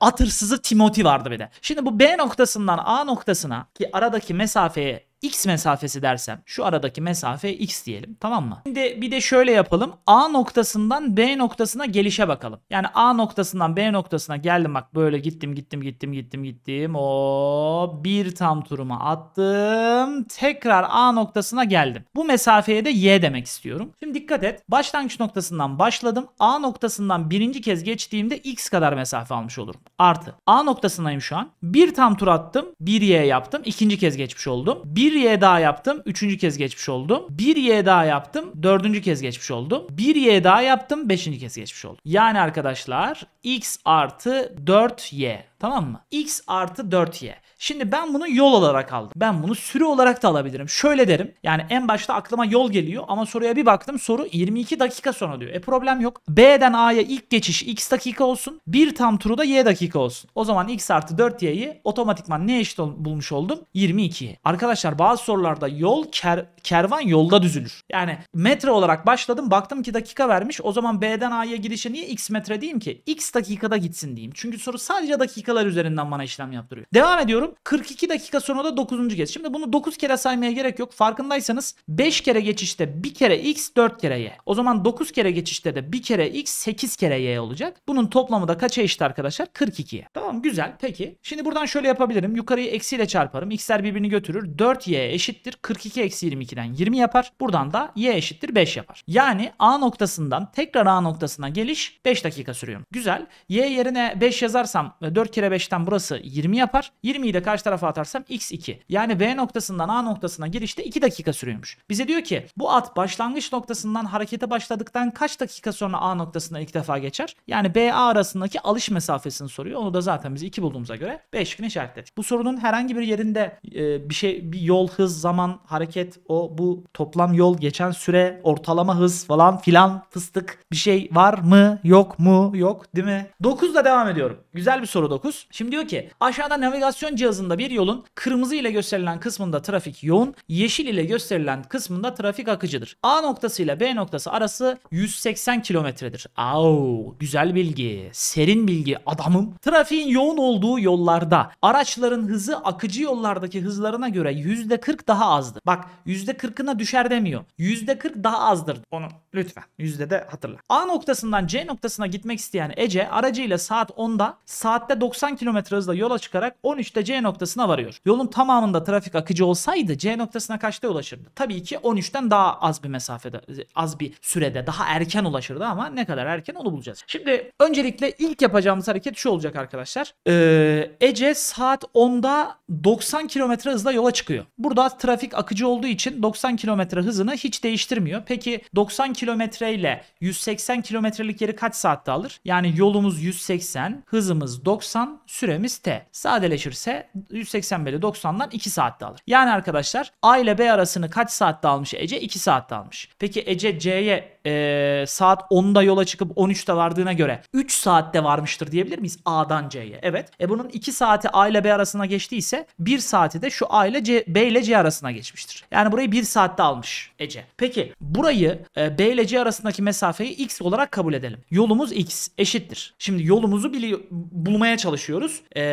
at Timothy vardı bir de. Şimdi bu B noktasından A noktasına ki aradaki mesafeyi x mesafesi dersem şu aradaki mesafe x diyelim tamam mı? Şimdi bir de şöyle yapalım. A noktasından B noktasına gelişe bakalım. Yani A noktasından B noktasına geldim bak böyle gittim gittim gittim gittim gittim. O bir tam turumu attım. Tekrar A noktasına geldim. Bu mesafeye de y demek istiyorum. Şimdi dikkat et. Başlangıç noktasından başladım. A noktasından birinci kez geçtiğimde x kadar mesafe almış olurum. Artı. A noktasındayım şu an. Bir tam tur attım. Bir y yaptım. ikinci kez geçmiş oldum. Bir 1Y daha yaptım. Üçüncü kez geçmiş oldum. Bir y daha yaptım. Dördüncü kez geçmiş oldum. Bir y daha yaptım. Beşinci kez geçmiş oldum. Yani arkadaşlar x artı 4Y. Tamam mı? x artı 4y. Şimdi ben bunu yol olarak aldım. Ben bunu sürü olarak da alabilirim. Şöyle derim. Yani en başta aklıma yol geliyor ama soruya bir baktım. Soru 22 dakika sonra diyor. E problem yok. B'den A'ya ilk geçiş x dakika olsun. Bir tam turu da y dakika olsun. O zaman x artı 4y'yi otomatikman ne eşit bulmuş oldum? 22. Arkadaşlar bazı sorularda yol ker kervan yolda düzülür. Yani metre olarak başladım. Baktım ki dakika vermiş. O zaman B'den A'ya girişe niye x metre diyeyim ki? X dakikada gitsin diyeyim. Çünkü soru sadece dakikalar üzerinden bana işlem yaptırıyor. Devam ediyorum. 42 dakika sonra da 9. kez. Şimdi bunu 9 kere saymaya gerek yok. Farkındaysanız 5 kere geçişte 1 kere x 4 kere y. O zaman 9 kere geçişte de 1 kere x 8 kere y olacak. Bunun toplamı da kaça eşit arkadaşlar? 42'ye. Tamam güzel peki. Şimdi buradan şöyle yapabilirim. Yukarıyı eksiyle çarparım. X'ler birbirini götürür. 4y eşittir. 42 eksi 22'den 20 yapar. Buradan da y eşittir 5 yapar. Yani a noktasından tekrar a noktasına geliş 5 dakika sürüyor. Güzel. Y yerine 5 yazarsam 4 e, kere 5'ten burası 20 yapar. 20'yi de karşı tarafa atarsam x2. Yani B noktasından A noktasına girişte 2 dakika sürüyormuş. Bize diyor ki bu at başlangıç noktasından harekete başladıktan kaç dakika sonra A noktasına ilk defa geçer? Yani B A arasındaki alış mesafesini soruyor. Onu da zaten biz 2 bulduğumuza göre B şıkkını işaretledik. Bu sorunun herhangi bir yerinde e, bir şey bir yol hız, zaman, hareket, o bu toplam yol, geçen süre, ortalama hız falan filan fıstık bir şey var mı? Yok mu? Yok değil mi? 9'la devam ediyorum. Güzel bir soru 9. Şimdi diyor ki aşağıda navigasyon cihazı cihazında bir yolun kırmızı ile gösterilen kısmında trafik yoğun, yeşil ile gösterilen kısmında trafik akıcıdır. A noktası ile B noktası arası 180 kilometredir. Au, güzel bilgi, serin bilgi adamım. Trafiğin yoğun olduğu yollarda araçların hızı akıcı yollardaki hızlarına göre %40 daha azdır. Bak %40'ına düşer demiyor. %40 daha azdır. Onu lütfen yüzde de hatırla. A noktasından C noktasına gitmek isteyen Ece aracıyla saat 10'da saatte 90 km hızla yola çıkarak 13'te C C noktasına varıyor. Yolun tamamında trafik akıcı olsaydı C noktasına kaçta ulaşırdı? Tabii ki 13'ten daha az bir mesafede, az bir sürede daha erken ulaşırdı ama ne kadar erken onu bulacağız. Şimdi öncelikle ilk yapacağımız hareket şu olacak arkadaşlar. Ee, Ece saat 10'da 90 km hızla yola çıkıyor. Burada trafik akıcı olduğu için 90 km hızını hiç değiştirmiyor. Peki 90 km ile 180 kilometrelik yeri kaç saatte alır? Yani yolumuz 180, hızımız 90, süremiz t. Sadeleşirse 180 bölü 90'dan 2 saatte alır. Yani arkadaşlar A ile B arasını kaç saatte almış Ece? 2 saatte almış. Peki Ece C'ye e, saat 10'da yola çıkıp 13'te vardığına göre 3 saatte varmıştır diyebilir miyiz A'dan C'ye? Evet. E bunun 2 saati A ile B arasına geçtiyse 1 saati de şu A ile C, B ile C arasına geçmiştir. Yani burayı 1 saatte almış Ece. Peki burayı e, B ile C arasındaki mesafeyi X olarak kabul edelim. Yolumuz X eşittir. Şimdi yolumuzu bili- bulmaya çalışıyoruz. E,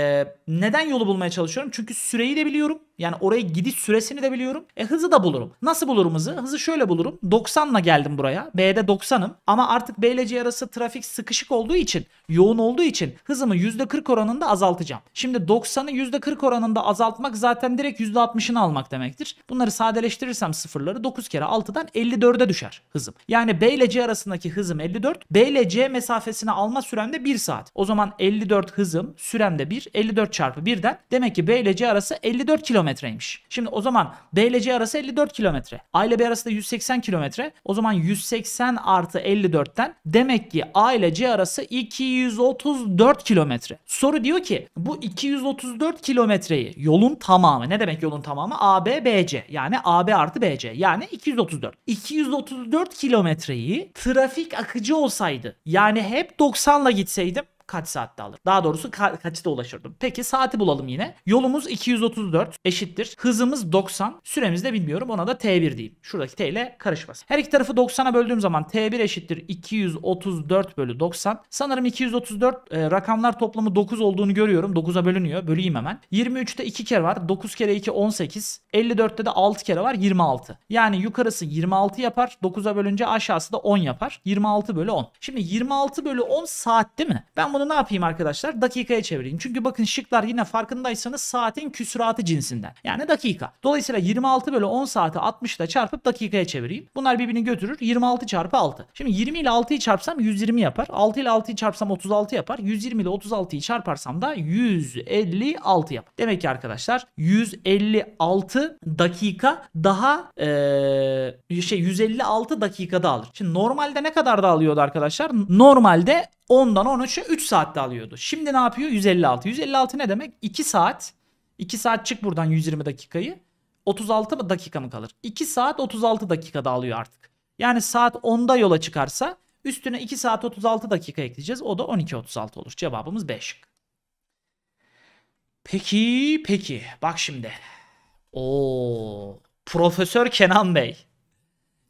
neden yolu bulmaya çalışıyorum? Çünkü süreyi de biliyorum. Yani oraya gidiş süresini de biliyorum. E hızı da bulurum. Nasıl bulurum hızı? Hızı şöyle bulurum. 90'la geldim buraya. B'de 90'ım. Ama artık B ile C arası trafik sıkışık olduğu için, yoğun olduğu için hızımı %40 oranında azaltacağım. Şimdi 90'ı %40 oranında azaltmak zaten direkt %60'ını almak demektir. Bunları sadeleştirirsem sıfırları 9 kere 6'dan 54'e düşer hızım. Yani B ile C arasındaki hızım 54. B ile C mesafesini alma süremde 1 saat. O zaman 54 hızım süremde 1. 54 çarpı 1'den demek ki B ile C arası 54 km kilometreymiş. Şimdi o zaman B ile C arası 54 kilometre. A ile B arası da 180 kilometre. O zaman 180 artı 54'ten demek ki A ile C arası 234 kilometre. Soru diyor ki bu 234 kilometreyi yolun tamamı ne demek yolun tamamı? AB BC yani AB artı BC yani 234. 234 kilometreyi trafik akıcı olsaydı yani hep 90 ile gitseydim kaç saatte alır? Daha doğrusu ka- kaçta ulaşırdım? Peki saati bulalım yine. Yolumuz 234 eşittir. Hızımız 90. Süremiz de bilmiyorum. Ona da T1 diyeyim. Şuradaki T ile karışmasın. Her iki tarafı 90'a böldüğüm zaman T1 eşittir 234 bölü 90. Sanırım 234 e, rakamlar toplamı 9 olduğunu görüyorum. 9'a bölünüyor. Böleyim hemen. 23'te 2 kere var. 9 kere 2 18. 54'te de 6 kere var. 26. Yani yukarısı 26 yapar. 9'a bölünce aşağısı da 10 yapar. 26 bölü 10. Şimdi 26 bölü 10 saat değil mi? Ben bunu bunu ne yapayım arkadaşlar? Dakikaya çevireyim. Çünkü bakın şıklar yine farkındaysanız saatin küsuratı cinsinden. Yani dakika. Dolayısıyla 26 bölü 10 saati 60 ile çarpıp dakikaya çevireyim. Bunlar birbirini götürür. 26 çarpı 6. Şimdi 20 ile 6'yı çarpsam 120 yapar. 6 ile 6'yı çarpsam 36 yapar. 120 ile 36'yı çarparsam da 156 yapar. Demek ki arkadaşlar 156 dakika daha ee, şey 156 dakikada alır. Şimdi normalde ne kadar da alıyordu arkadaşlar? Normalde 10'dan 13'e 3 saatte alıyordu. Şimdi ne yapıyor? 156. 156 ne demek? 2 saat. 2 saat çık buradan 120 dakikayı. 36 mı dakika mı kalır? 2 saat 36 dakikada alıyor artık. Yani saat 10'da yola çıkarsa üstüne 2 saat 36 dakika ekleyeceğiz. O da 12.36 olur. Cevabımız 5. Peki, peki. Bak şimdi. Oo, Profesör Kenan Bey.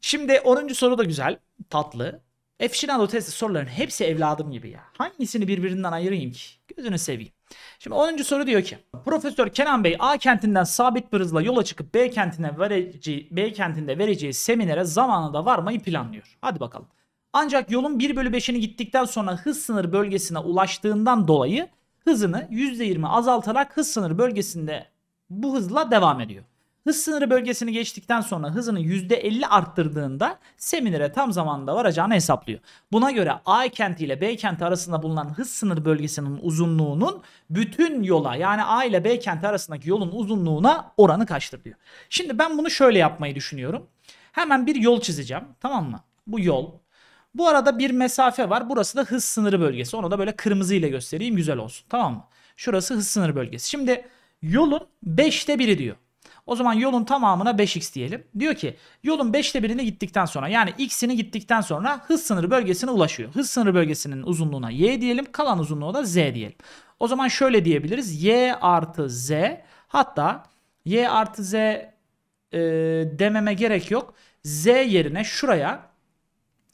Şimdi 10. soru da güzel, tatlı. Efşinado testi soruların hepsi evladım gibi ya. Hangisini birbirinden ayırayım ki? Gözünü seveyim. Şimdi 10. soru diyor ki Profesör Kenan Bey A kentinden sabit bir hızla yola çıkıp B kentine vereceği, B kentinde vereceği seminere zamanında varmayı planlıyor. Hadi bakalım. Ancak yolun 1 bölü 5'ini gittikten sonra hız sınır bölgesine ulaştığından dolayı hızını %20 azaltarak hız sınır bölgesinde bu hızla devam ediyor. Hız sınırı bölgesini geçtikten sonra hızını %50 arttırdığında seminere tam zamanda varacağını hesaplıyor. Buna göre A kenti ile B kenti arasında bulunan hız sınır bölgesinin uzunluğunun bütün yola yani A ile B kenti arasındaki yolun uzunluğuna oranı kaçtır diyor. Şimdi ben bunu şöyle yapmayı düşünüyorum. Hemen bir yol çizeceğim tamam mı? Bu yol. Bu arada bir mesafe var. Burası da hız sınırı bölgesi. Onu da böyle kırmızı ile göstereyim güzel olsun. Tamam mı? Şurası hız sınır bölgesi. Şimdi yolun 5'te biri diyor. O zaman yolun tamamına 5x diyelim. Diyor ki yolun 5'te birini gittikten sonra yani x'ini gittikten sonra hız sınırı bölgesine ulaşıyor. Hız sınırı bölgesinin uzunluğuna y diyelim kalan uzunluğu da z diyelim. O zaman şöyle diyebiliriz y artı z hatta y artı z e, dememe gerek yok. z yerine şuraya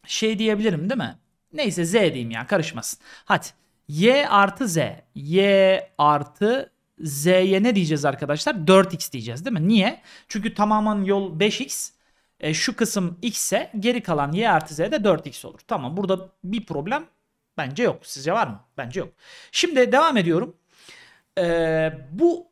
şey diyebilirim değil mi? Neyse z diyeyim ya karışmasın. Hadi y artı z y artı Z'ye ne diyeceğiz arkadaşlar? 4x diyeceğiz değil mi? Niye? Çünkü tamamen yol 5x. E, şu kısım x ise geri kalan y artı z de 4x olur. Tamam burada bir problem bence yok. Sizce var mı? Bence yok. Şimdi devam ediyorum. E, bu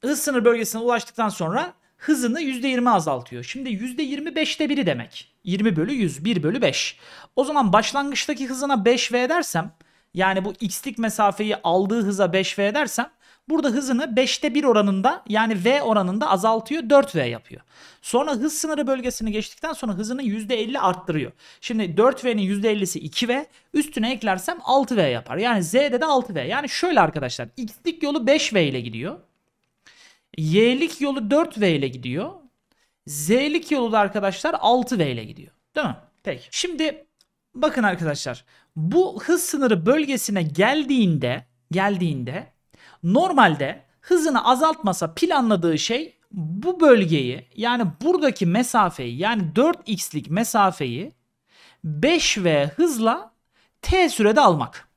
hız sınır bölgesine ulaştıktan sonra hızını %20 azaltıyor. Şimdi %25'te biri demek. 20 bölü 100, 1 bölü 5. O zaman başlangıçtaki hızına 5v edersem yani bu x'lik mesafeyi aldığı hıza 5v edersem Burada hızını 5'te 1 oranında yani V oranında azaltıyor 4V yapıyor. Sonra hız sınırı bölgesini geçtikten sonra hızını %50 arttırıyor. Şimdi 4V'nin %50'si 2V üstüne eklersem 6V yapar. Yani Z'de de 6V. Yani şöyle arkadaşlar X'lik yolu 5V ile gidiyor. Y'lik yolu 4V ile gidiyor. Z'lik yolu da arkadaşlar 6V ile gidiyor. Değil mi? Peki. Şimdi bakın arkadaşlar bu hız sınırı bölgesine geldiğinde geldiğinde Normalde hızını azaltmasa planladığı şey bu bölgeyi yani buradaki mesafeyi yani 4x'lik mesafeyi 5v hızla t sürede almak.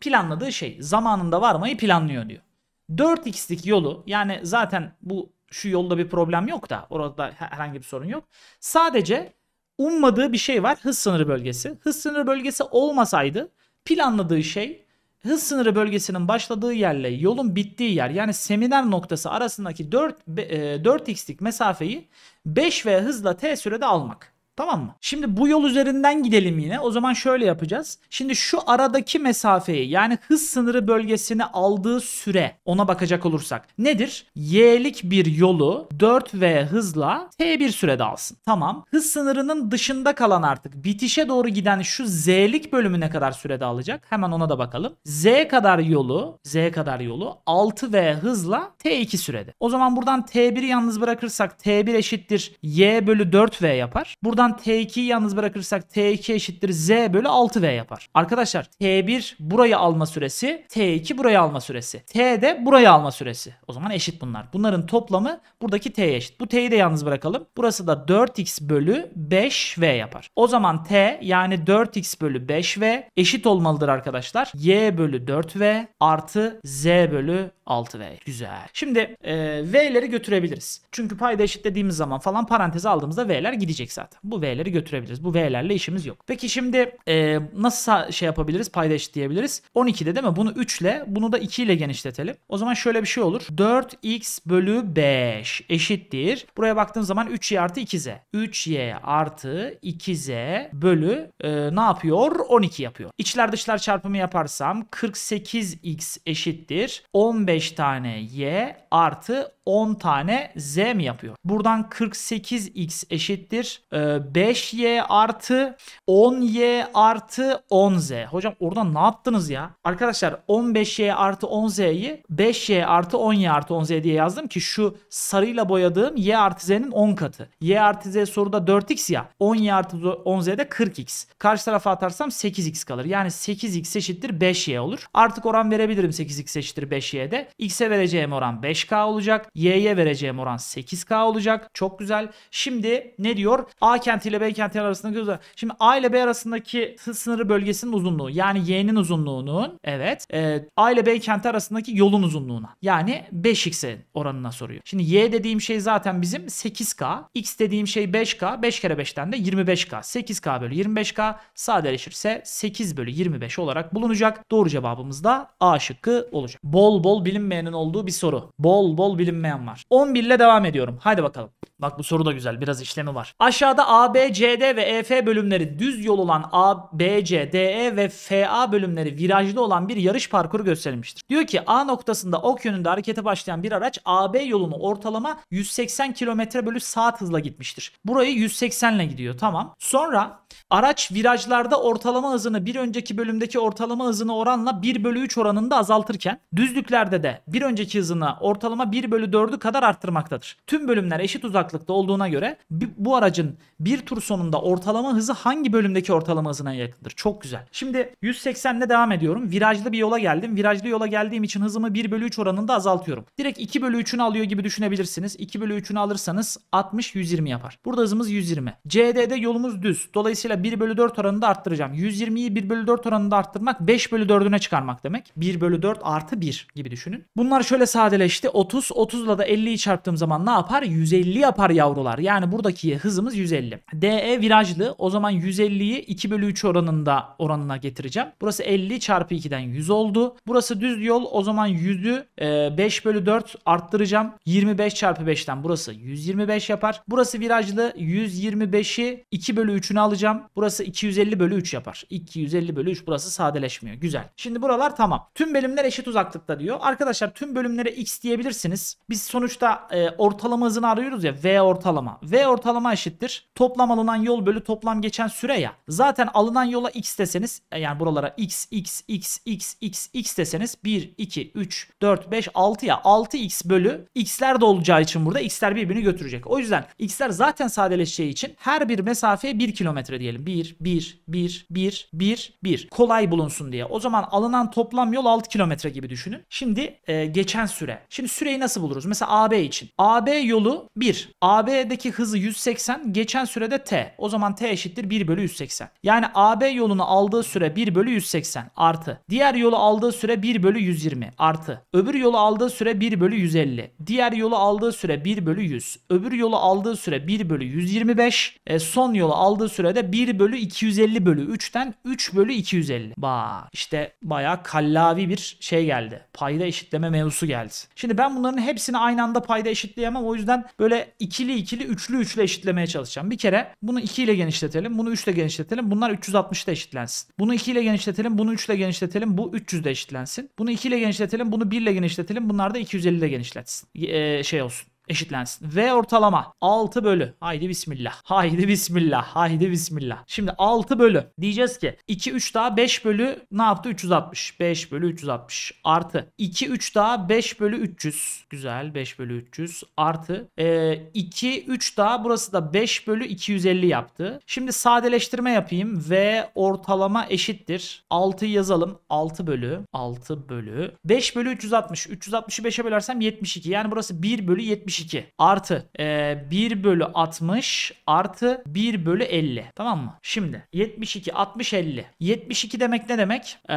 Planladığı şey zamanında varmayı planlıyor diyor. 4x'lik yolu yani zaten bu şu yolda bir problem yok da orada herhangi bir sorun yok. Sadece ummadığı bir şey var hız sınırı bölgesi. Hız sınırı bölgesi olmasaydı planladığı şey hız sınırı bölgesinin başladığı yerle yolun bittiği yer yani seminer noktası arasındaki 4, 4x'lik e, mesafeyi 5 v hızla t sürede almak. Tamam mı? Şimdi bu yol üzerinden gidelim yine. O zaman şöyle yapacağız. Şimdi şu aradaki mesafeyi yani hız sınırı bölgesini aldığı süre ona bakacak olursak nedir? Y'lik bir yolu 4V hızla T1 sürede alsın. Tamam. Hız sınırının dışında kalan artık bitişe doğru giden şu Z'lik bölümü ne kadar sürede alacak? Hemen ona da bakalım. Z kadar yolu Z kadar yolu 6V hızla T2 sürede. O zaman buradan T1'i yalnız bırakırsak T1 eşittir Y bölü 4V yapar. Buradan Buradan T2'yi yalnız bırakırsak T2 eşittir Z bölü 6V yapar. Arkadaşlar T1 burayı alma süresi, T2 burayı alma süresi. T de burayı alma süresi. O zaman eşit bunlar. Bunların toplamı buradaki T'ye eşit. Bu T'yi de yalnız bırakalım. Burası da 4x bölü 5V yapar. O zaman T yani 4x bölü 5V eşit olmalıdır arkadaşlar. Y bölü 4V artı Z bölü 6V. Güzel. Şimdi e, V'leri götürebiliriz. Çünkü payda eşitlediğimiz zaman falan paranteze aldığımızda V'ler gidecek zaten. Bu V'leri götürebiliriz. Bu V'lerle işimiz yok. Peki şimdi e, nasıl şey yapabiliriz? Payda eşit eşitleyebiliriz. 12'de değil mi? Bunu 3 ile bunu da 2 ile genişletelim. O zaman şöyle bir şey olur. 4x bölü 5 eşittir. Buraya baktığım zaman 3y artı 2z. 3y artı 2z bölü e, ne yapıyor? 12 yapıyor. İçler dışlar çarpımı yaparsam 48x eşittir. 15 15 tane y artı 10 tane z mi yapıyor? Buradan 48x eşittir 5y e, artı 10y artı 10z. Hocam orada ne yaptınız ya? Arkadaşlar 15y artı 10z'yi 5y artı 10y artı 10z diye yazdım ki şu sarıyla boyadığım y artı z'nin 10 katı. y artı z soruda 4x ya 10y artı 10z'de 40x. Karşı tarafa atarsam 8x kalır. Yani 8x eşittir 5y olur. Artık oran verebilirim 8x eşittir 5y'de. x'e vereceğim oran 5k olacak. Y'ye vereceğim oran 8K olacak. Çok güzel. Şimdi ne diyor? A kenti ile B kenti arasındaki uzunluğu. Şimdi A ile B arasındaki sınırı bölgesinin uzunluğu. Yani Y'nin uzunluğunun evet e, A ile B kenti arasındaki yolun uzunluğuna. Yani 5x'in oranına soruyor. Şimdi Y dediğim şey zaten bizim 8K. X dediğim şey 5K. 5 kere 5'ten de 25K. 8K bölü 25K sadeleşirse 8 bölü 25 olarak bulunacak. Doğru cevabımız da A şıkkı olacak. Bol bol bilinmeyenin olduğu bir soru. Bol bol bilinmeyen bilmeyen var. 11 ile devam ediyorum. Haydi bakalım. Bak bu soru da güzel. Biraz işlemi var. Aşağıda ABCD ve EF bölümleri düz yol olan A, e ve FA bölümleri virajlı olan bir yarış parkuru gösterilmiştir. Diyor ki A noktasında ok yönünde harekete başlayan bir araç AB yolunu ortalama 180 km bölü saat hızla gitmiştir. Burayı 180 ile gidiyor. Tamam. Sonra Araç virajlarda ortalama hızını bir önceki bölümdeki ortalama hızını oranla 1 bölü 3 oranında azaltırken düzlüklerde de bir önceki hızını ortalama 1 bölü 4'ü kadar arttırmaktadır. Tüm bölümler eşit uzaklıkta olduğuna göre bu aracın bir tur sonunda ortalama hızı hangi bölümdeki ortalama hızına yakındır? Çok güzel. Şimdi 180 ile devam ediyorum. Virajlı bir yola geldim. Virajlı yola geldiğim için hızımı 1 bölü 3 oranında azaltıyorum. Direkt 2 bölü 3'ünü alıyor gibi düşünebilirsiniz. 2 bölü 3'ünü alırsanız 60-120 yapar. Burada hızımız 120. CD'de yolumuz düz. Dolayısıyla Dolayısıyla 1 bölü 4 oranında arttıracağım. 120'yi 1 bölü 4 oranında arttırmak 5 bölü 4'üne çıkarmak demek. 1 bölü 4 artı 1 gibi düşünün. Bunlar şöyle sadeleşti. 30, 30'la da 50'yi çarptığım zaman ne yapar? 150 yapar yavrular. Yani buradaki hızımız 150. DE virajlı. O zaman 150'yi 2 bölü 3 oranında oranına getireceğim. Burası 50 çarpı 2'den 100 oldu. Burası düz yol. O zaman 100'ü 5 e, bölü 4 arttıracağım. 25 çarpı 5'ten burası 125 yapar. Burası virajlı. 125'i 2 bölü 3'üne alacağım gram. Burası 250 bölü 3 yapar. 250 bölü 3 burası sadeleşmiyor. Güzel. Şimdi buralar tamam. Tüm bölümler eşit uzaklıkta diyor. Arkadaşlar tüm bölümlere x diyebilirsiniz. Biz sonuçta e, ortalama hızını arıyoruz ya. V ortalama. V ortalama eşittir. Toplam alınan yol bölü toplam geçen süre ya. Zaten alınan yola x deseniz e, yani buralara x, x, x, x, x, x deseniz 1, 2, 3, 4, 5, 6 ya. 6x bölü x'ler de olacağı için burada x'ler birbirini götürecek. O yüzden x'ler zaten sadeleşeceği için her bir mesafeye 1 kilometre şöyle diyelim 1, 1, 1, 1, 1, 1 kolay bulunsun diye. O zaman alınan toplam yol 6 kilometre gibi düşünün. Şimdi e, geçen süre. Şimdi süreyi nasıl buluruz? Mesela AB için. AB yolu 1. AB'deki hızı 180. Geçen sürede T. O zaman T eşittir 1 bölü 180. Yani AB yolunu aldığı süre 1 bölü 180 artı. Diğer yolu aldığı süre 1 bölü 120 artı. Öbür yolu aldığı süre 1 bölü 150. Diğer yolu aldığı süre 1 bölü 100. Öbür yolu aldığı süre 1 bölü 125. E, son yolu aldığı sürede 1 bölü 250 bölü 3'ten 3 bölü 250. Bak işte bayağı kallavi bir şey geldi. Payda eşitleme mevzusu geldi. Şimdi ben bunların hepsini aynı anda payda eşitleyemem. O yüzden böyle ikili ikili üçlü üçlü eşitlemeye çalışacağım. Bir kere bunu 2 ile genişletelim. Bunu 3 ile genişletelim. Bunlar 360'da eşitlensin. Bunu 2 ile genişletelim. Bunu 3 ile genişletelim. Bu 300'de eşitlensin. Bunu 2 ile genişletelim. Bunu 1 ile genişletelim. Bunlar da 250 ile genişletsin. Ee, şey olsun eşitlensin. V ortalama 6 bölü. Haydi bismillah. Haydi bismillah. Haydi bismillah. Şimdi 6 bölü. Diyeceğiz ki 2 3 daha 5 bölü ne yaptı? 360. 5 bölü 360 artı 2 3 daha 5 bölü 300. Güzel 5 bölü 300 artı e, 2 3 daha burası da 5 bölü 250 yaptı. Şimdi sadeleştirme yapayım V ortalama eşittir. 6 yazalım. 6 bölü 6 bölü 5 bölü 360. 360'ı 5'e bölersem 72. Yani burası 1 bölü 72 72 artı e, 1 bölü 60 artı 1 bölü 50 tamam mı? Şimdi 72 60 50 72 demek ne demek? E,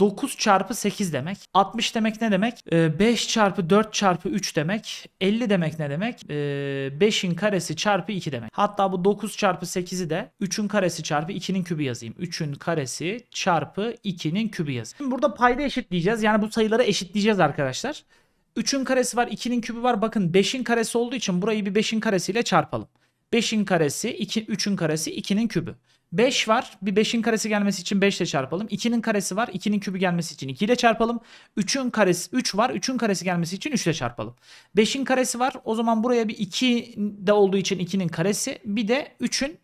9 çarpı 8 demek. 60 demek ne demek? E, 5 çarpı 4 çarpı 3 demek. 50 demek ne demek? E, 5'in karesi çarpı 2 demek. Hatta bu 9 çarpı 8'i de 3'ün karesi çarpı 2'nin kübü yazayım. 3'ün karesi çarpı 2'nin kübü yazayım. Şimdi burada payda eşitleyeceğiz. Yani bu sayıları eşitleyeceğiz arkadaşlar. 3'ün karesi var 2'nin kübü var. Bakın 5'in karesi olduğu için burayı bir 5'in karesiyle çarpalım. 5'in karesi 2, 3'ün karesi 2'nin kübü. 5 var. Bir 5'in karesi gelmesi için 5 ile çarpalım. 2'nin karesi var. 2'nin kübü gelmesi için 2 ile çarpalım. 3'ün karesi 3 var. 3'ün karesi gelmesi için 3 ile çarpalım. 5'in karesi var. O zaman buraya bir 2 de olduğu için 2'nin karesi. Bir de 3'ün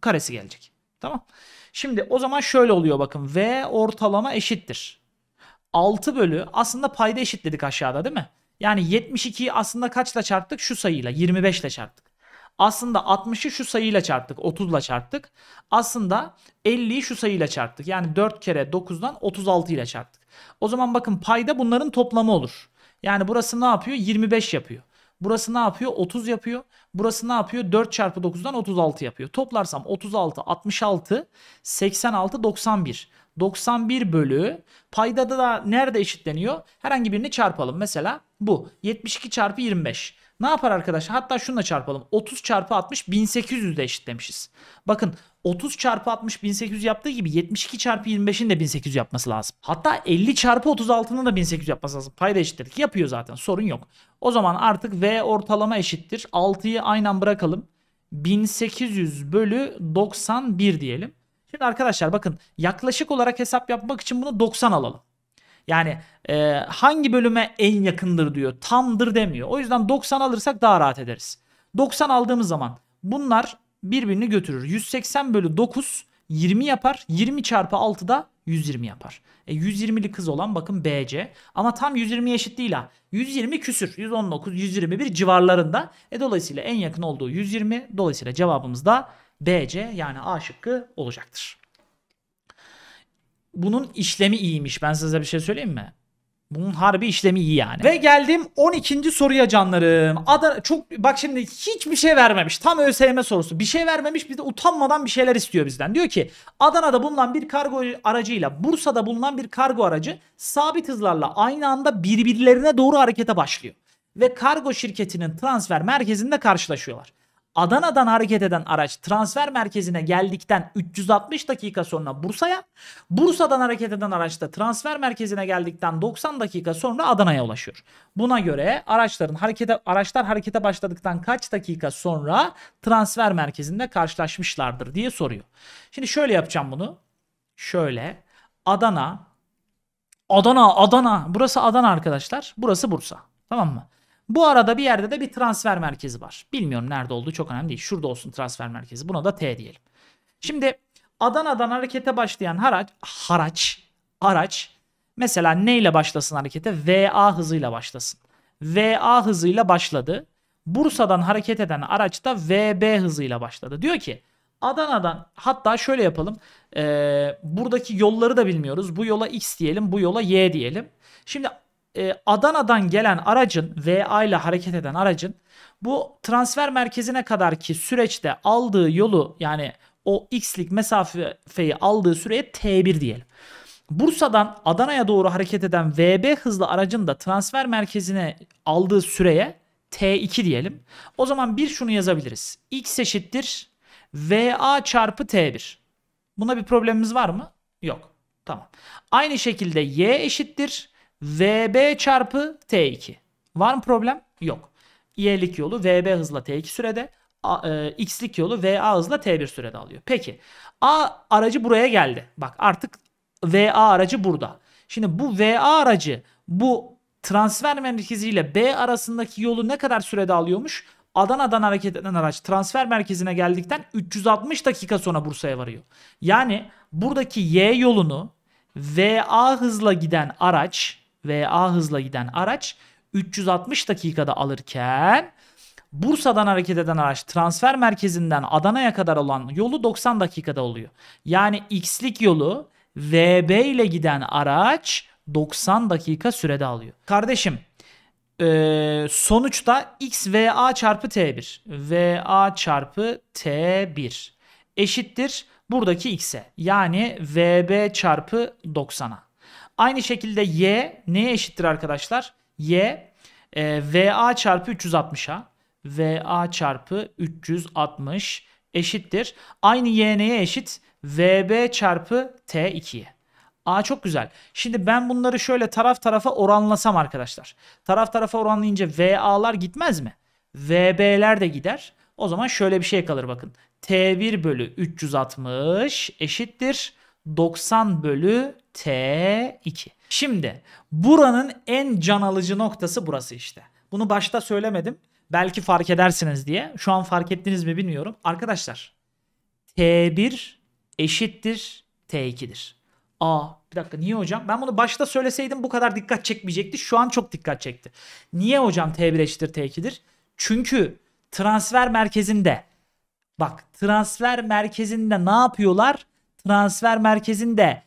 karesi gelecek. Tamam. Şimdi o zaman şöyle oluyor bakın. V ortalama eşittir. 6 bölü aslında payda eşitledik aşağıda değil mi? Yani 72'yi aslında kaçla çarptık? Şu sayıyla 25 ile çarptık. Aslında 60'ı şu sayıyla çarptık. 30 ile çarptık. Aslında 50'yi şu sayıyla çarptık. Yani 4 kere 9'dan 36 ile çarptık. O zaman bakın payda bunların toplamı olur. Yani burası ne yapıyor? 25 yapıyor. Burası ne yapıyor? 30 yapıyor. Burası ne yapıyor? 4 çarpı 9'dan 36 yapıyor. Toplarsam 36, 66, 86, 91. 91 bölü payda da nerede eşitleniyor? Herhangi birini çarpalım. Mesela bu 72 çarpı 25. Ne yapar arkadaşlar? Hatta şununla çarpalım. 30 çarpı 60 1800 de eşitlemişiz. Bakın 30 çarpı 60 1800 yaptığı gibi 72 çarpı 25'in de 1800 yapması lazım. Hatta 50 çarpı 36'nın da 1800 yapması lazım. Payda eşitledik. Yapıyor zaten sorun yok. O zaman artık V ortalama eşittir. 6'yı aynen bırakalım. 1800 bölü 91 diyelim. Şimdi arkadaşlar bakın yaklaşık olarak hesap yapmak için bunu 90 alalım. Yani e, hangi bölüme en yakındır diyor. Tamdır demiyor. O yüzden 90 alırsak daha rahat ederiz. 90 aldığımız zaman bunlar birbirini götürür. 180 bölü 9 20 yapar. 20 çarpı 6 da 120 yapar. E, 120'li kız olan bakın BC. Ama tam 120 eşit değil ha. 120 küsür. 119, 121 civarlarında. E, dolayısıyla en yakın olduğu 120. Dolayısıyla cevabımız da BC yani A şıkkı olacaktır. Bunun işlemi iyiymiş. Ben size bir şey söyleyeyim mi? Bunun harbi işlemi iyi yani. Ve geldim 12. soruya canlarım. Adana çok bak şimdi hiçbir şey vermemiş. Tam ÖSYM sorusu. Bir şey vermemiş bir de utanmadan bir şeyler istiyor bizden. Diyor ki Adana'da bulunan bir kargo aracıyla Bursa'da bulunan bir kargo aracı sabit hızlarla aynı anda birbirlerine doğru harekete başlıyor. Ve kargo şirketinin transfer merkezinde karşılaşıyorlar. Adana'dan hareket eden araç transfer merkezine geldikten 360 dakika sonra Bursa'ya, Bursa'dan hareket eden araç da transfer merkezine geldikten 90 dakika sonra Adana'ya ulaşıyor. Buna göre araçların harekete araçlar harekete başladıktan kaç dakika sonra transfer merkezinde karşılaşmışlardır diye soruyor. Şimdi şöyle yapacağım bunu. Şöyle Adana Adana Adana burası Adana arkadaşlar. Burası Bursa. Tamam mı? Bu arada bir yerde de bir transfer merkezi var. Bilmiyorum nerede olduğu çok önemli değil. Şurada olsun transfer merkezi. Buna da T diyelim. Şimdi Adana'dan harekete başlayan haraç, haraç, araç mesela neyle başlasın harekete? VA hızıyla başlasın. VA hızıyla başladı. Bursa'dan hareket eden araç da VB hızıyla başladı. Diyor ki Adana'dan hatta şöyle yapalım. E, buradaki yolları da bilmiyoruz. Bu yola X diyelim, bu yola Y diyelim. Şimdi e, Adana'dan gelen aracın VA ile hareket eden aracın bu transfer merkezine kadar ki süreçte aldığı yolu yani o x'lik mesafeyi aldığı süreye T1 diyelim. Bursa'dan Adana'ya doğru hareket eden VB hızlı aracın da transfer merkezine aldığı süreye T2 diyelim. O zaman bir şunu yazabiliriz. X eşittir VA çarpı T1. Buna bir problemimiz var mı? Yok. Tamam. Aynı şekilde Y eşittir VB çarpı T2. Var mı problem? Yok. Y'lik yolu VB hızla T2 sürede. A, e, X'lik yolu VA hızla T1 sürede alıyor. Peki. A aracı buraya geldi. Bak artık VA aracı burada. Şimdi bu VA aracı bu transfer merkeziyle B arasındaki yolu ne kadar sürede alıyormuş? Adana'dan hareket eden araç transfer merkezine geldikten 360 dakika sonra Bursa'ya varıyor. Yani buradaki Y yolunu VA hızla giden araç VA hızla giden araç 360 dakikada alırken Bursa'dan hareket eden araç transfer merkezinden Adana'ya kadar olan yolu 90 dakikada oluyor. Yani x'lik yolu VB ile giden araç 90 dakika sürede alıyor. Kardeşim e, sonuçta x VA çarpı T1 VA çarpı T1 eşittir buradaki x'e yani VB çarpı 90'a. Aynı şekilde y neye eşittir arkadaşlar? y e, VA çarpı 360'a VA çarpı 360 eşittir. Aynı y neye eşit? VB çarpı T2'ye. Aa çok güzel. Şimdi ben bunları şöyle taraf tarafa oranlasam arkadaşlar. Taraf tarafa oranlayınca VA'lar gitmez mi? VB'ler de gider. O zaman şöyle bir şey kalır bakın. T1 bölü 360 eşittir. 90 bölü T2. Şimdi buranın en can alıcı noktası burası işte. Bunu başta söylemedim. Belki fark edersiniz diye. Şu an fark ettiniz mi bilmiyorum. Arkadaşlar T1 eşittir T2'dir. Aa bir dakika niye hocam? Ben bunu başta söyleseydim bu kadar dikkat çekmeyecekti. Şu an çok dikkat çekti. Niye hocam T1 eşittir T2'dir? Çünkü transfer merkezinde bak transfer merkezinde ne yapıyorlar? transfer merkezinde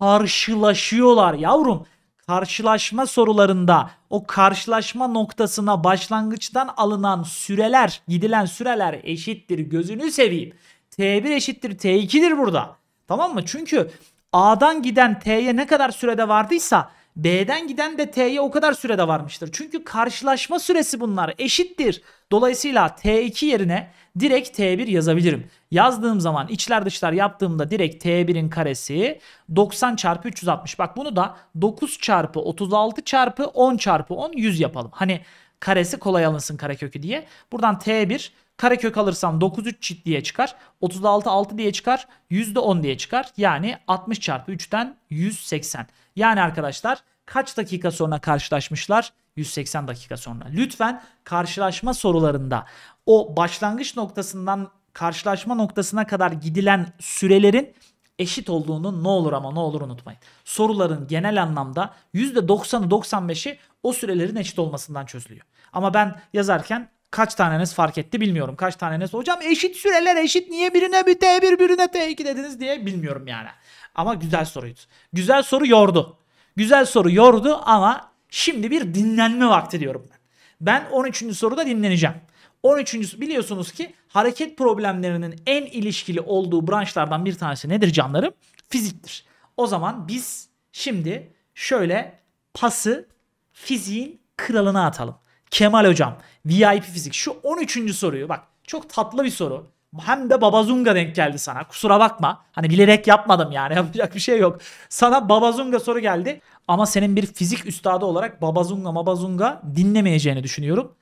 karşılaşıyorlar yavrum. Karşılaşma sorularında o karşılaşma noktasına başlangıçtan alınan süreler, gidilen süreler eşittir gözünü seveyim. T1 eşittir T2'dir burada. Tamam mı? Çünkü A'dan giden T'ye ne kadar sürede vardıysa B'den giden de T'ye o kadar sürede varmıştır. Çünkü karşılaşma süresi bunlar eşittir. Dolayısıyla T2 yerine direkt T1 yazabilirim. Yazdığım zaman içler dışlar yaptığımda direkt T1'in karesi 90 çarpı 360. Bak bunu da 9 çarpı 36 çarpı 10 çarpı 10 100 yapalım. Hani karesi kolay alınsın karekökü diye. Buradan T1 karekök alırsam 9 3 çift diye çıkar. 36 6 diye çıkar. %10 diye çıkar. Yani 60 çarpı 3'ten 180. Yani arkadaşlar kaç dakika sonra karşılaşmışlar? 180 dakika sonra. Lütfen karşılaşma sorularında o başlangıç noktasından karşılaşma noktasına kadar gidilen sürelerin eşit olduğunu ne olur ama ne olur unutmayın. Soruların genel anlamda %90'ı 95'i o sürelerin eşit olmasından çözülüyor. Ama ben yazarken kaç taneniz fark etti bilmiyorum. Kaç taneniz hocam eşit süreler eşit niye birine bir T1 birine T2 dediniz diye bilmiyorum yani. Ama güzel soruydu. Güzel soru yordu. Güzel soru yordu ama şimdi bir dinlenme vakti diyorum ben. Ben 13. soruda dinleneceğim. 13. biliyorsunuz ki hareket problemlerinin en ilişkili olduğu branşlardan bir tanesi nedir canlarım? Fiziktir. O zaman biz şimdi şöyle pası fiziğin kralına atalım. Kemal hocam VIP fizik şu 13. soruyu bak çok tatlı bir soru hem de Babazunga denk geldi sana. Kusura bakma. Hani bilerek yapmadım yani. Yapacak bir şey yok. Sana Babazunga soru geldi. Ama senin bir fizik üstadı olarak Babazunga Babazunga dinlemeyeceğini düşünüyorum.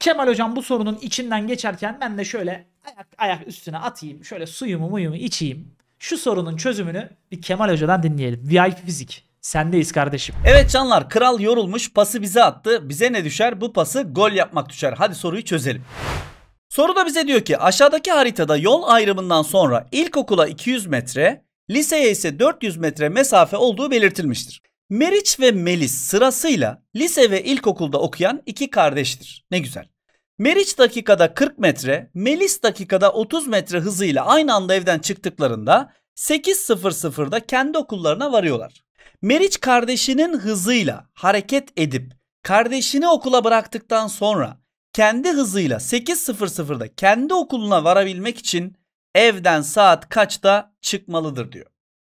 Kemal hocam bu sorunun içinden geçerken ben de şöyle ayak, ayak üstüne atayım. Şöyle suyumu muyumu içeyim. Şu sorunun çözümünü bir Kemal hocadan dinleyelim. VIP fizik. Sendeyiz kardeşim. Evet canlar kral yorulmuş pası bize attı. Bize ne düşer? Bu pası gol yapmak düşer. Hadi soruyu çözelim. Soru da bize diyor ki aşağıdaki haritada yol ayrımından sonra ilkokula 200 metre, liseye ise 400 metre mesafe olduğu belirtilmiştir. Meriç ve Melis sırasıyla lise ve ilkokulda okuyan iki kardeştir. Ne güzel. Meriç dakikada 40 metre, Melis dakikada 30 metre hızıyla aynı anda evden çıktıklarında 8.00'da kendi okullarına varıyorlar. Meriç kardeşinin hızıyla hareket edip kardeşini okula bıraktıktan sonra kendi hızıyla 8.00'da kendi okuluna varabilmek için evden saat kaçta çıkmalıdır diyor.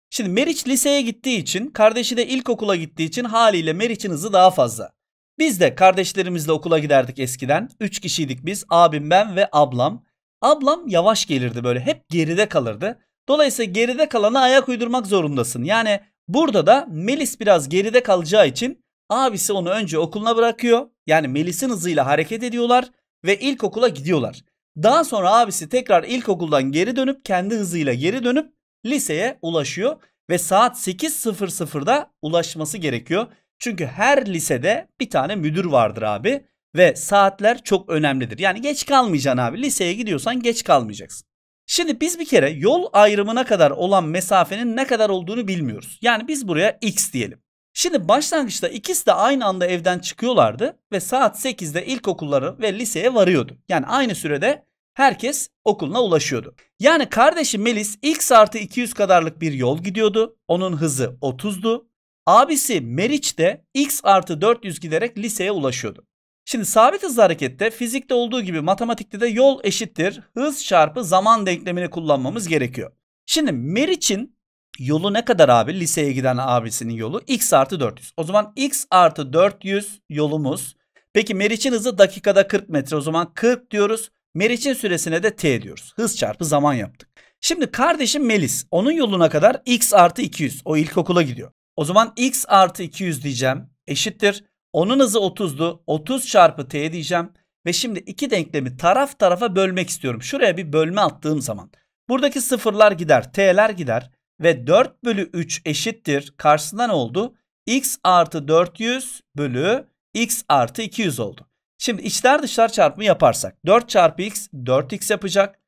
Şimdi Meriç liseye gittiği için, kardeşi de ilkokula gittiği için haliyle Meriç'in hızı daha fazla. Biz de kardeşlerimizle okula giderdik eskiden. 3 kişiydik biz. Abim, ben ve ablam. Ablam yavaş gelirdi böyle. Hep geride kalırdı. Dolayısıyla geride kalana ayak uydurmak zorundasın. Yani burada da Melis biraz geride kalacağı için Abisi onu önce okuluna bırakıyor. Yani Melis'in hızıyla hareket ediyorlar ve ilkokula gidiyorlar. Daha sonra abisi tekrar ilkokuldan geri dönüp kendi hızıyla geri dönüp liseye ulaşıyor ve saat 8.00'da ulaşması gerekiyor. Çünkü her lisede bir tane müdür vardır abi ve saatler çok önemlidir. Yani geç kalmayacaksın abi. Liseye gidiyorsan geç kalmayacaksın. Şimdi biz bir kere yol ayrımına kadar olan mesafenin ne kadar olduğunu bilmiyoruz. Yani biz buraya x diyelim. Şimdi başlangıçta ikisi de aynı anda evden çıkıyorlardı ve saat 8'de ilkokulları ve liseye varıyordu. Yani aynı sürede herkes okuluna ulaşıyordu. Yani kardeşi Melis x artı 200 kadarlık bir yol gidiyordu. Onun hızı 30'du. Abisi Meriç de x artı 400 giderek liseye ulaşıyordu. Şimdi sabit hızlı harekette fizikte olduğu gibi matematikte de yol eşittir hız çarpı zaman denklemini kullanmamız gerekiyor. Şimdi Meriç'in Yolu ne kadar abi? Liseye giden abisinin yolu. X artı 400. O zaman X artı 400 yolumuz. Peki Meriç'in hızı dakikada 40 metre. O zaman 40 diyoruz. Meriç'in süresine de T diyoruz. Hız çarpı zaman yaptık. Şimdi kardeşim Melis. Onun yoluna kadar X artı 200. O ilkokula gidiyor. O zaman X artı 200 diyeceğim. Eşittir. Onun hızı 30'du. 30 çarpı T diyeceğim. Ve şimdi iki denklemi taraf tarafa bölmek istiyorum. Şuraya bir bölme attığım zaman. Buradaki sıfırlar gider. T'ler gider ve 4 bölü 3 eşittir. Karşısında ne oldu? x artı 400 bölü x artı 200 oldu. Şimdi içler dışlar çarpımı yaparsak 4 çarpı x 4x yapacak.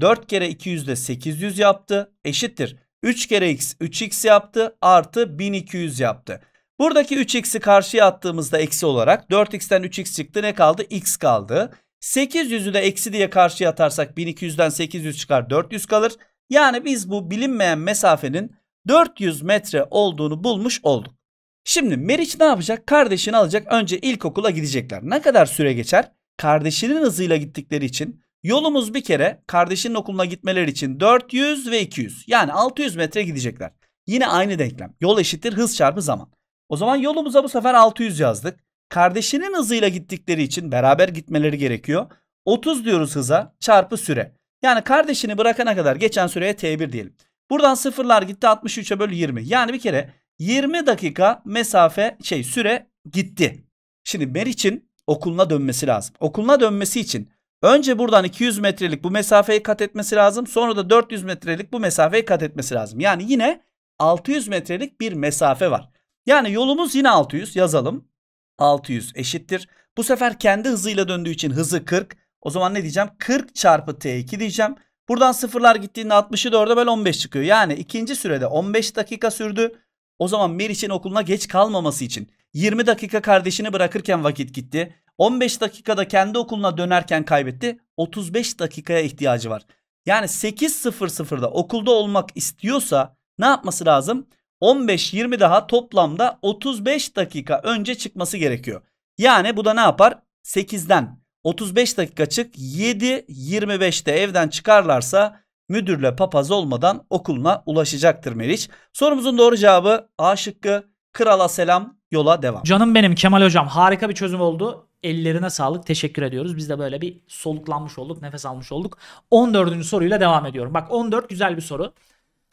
4 kere 200 de 800 yaptı. Eşittir. 3 kere x 3x yaptı artı 1200 yaptı. Buradaki 3x'i karşıya attığımızda eksi olarak 4x'ten 3x çıktı ne kaldı? x kaldı. 800'ü de eksi diye karşıya atarsak 1200'den 800 çıkar 400 kalır. Yani biz bu bilinmeyen mesafenin 400 metre olduğunu bulmuş olduk. Şimdi Meriç ne yapacak? Kardeşini alacak. Önce ilkokula gidecekler. Ne kadar süre geçer? Kardeşinin hızıyla gittikleri için yolumuz bir kere kardeşinin okuluna gitmeleri için 400 ve 200. Yani 600 metre gidecekler. Yine aynı denklem. Yol eşittir hız çarpı zaman. O zaman yolumuza bu sefer 600 yazdık. Kardeşinin hızıyla gittikleri için beraber gitmeleri gerekiyor. 30 diyoruz hıza çarpı süre. Yani kardeşini bırakana kadar geçen süreye T1 diyelim. Buradan sıfırlar gitti 63'e bölü 20. Yani bir kere 20 dakika mesafe şey süre gitti. Şimdi Meriç'in okuluna dönmesi lazım. Okuluna dönmesi için önce buradan 200 metrelik bu mesafeyi kat etmesi lazım. Sonra da 400 metrelik bu mesafeyi kat etmesi lazım. Yani yine 600 metrelik bir mesafe var. Yani yolumuz yine 600 yazalım. 600 eşittir. Bu sefer kendi hızıyla döndüğü için hızı 40. O zaman ne diyeceğim? 40 çarpı T2 diyeceğim. Buradan sıfırlar gittiğinde 60'ı 4'e böl 15 çıkıyor. Yani ikinci sürede 15 dakika sürdü. O zaman Meriç'in okuluna geç kalmaması için 20 dakika kardeşini bırakırken vakit gitti. 15 dakikada kendi okuluna dönerken kaybetti. 35 dakikaya ihtiyacı var. Yani 8.00'da okulda olmak istiyorsa ne yapması lazım? 15-20 daha toplamda 35 dakika önce çıkması gerekiyor. Yani bu da ne yapar? 8'den 35 dakika çık 7.25'te evden çıkarlarsa müdürle papaz olmadan okuluna ulaşacaktır Meriç. Sorumuzun doğru cevabı A şıkkı krala selam yola devam. Canım benim Kemal hocam harika bir çözüm oldu. Ellerine sağlık teşekkür ediyoruz. Biz de böyle bir soluklanmış olduk nefes almış olduk. 14. soruyla devam ediyorum. Bak 14 güzel bir soru.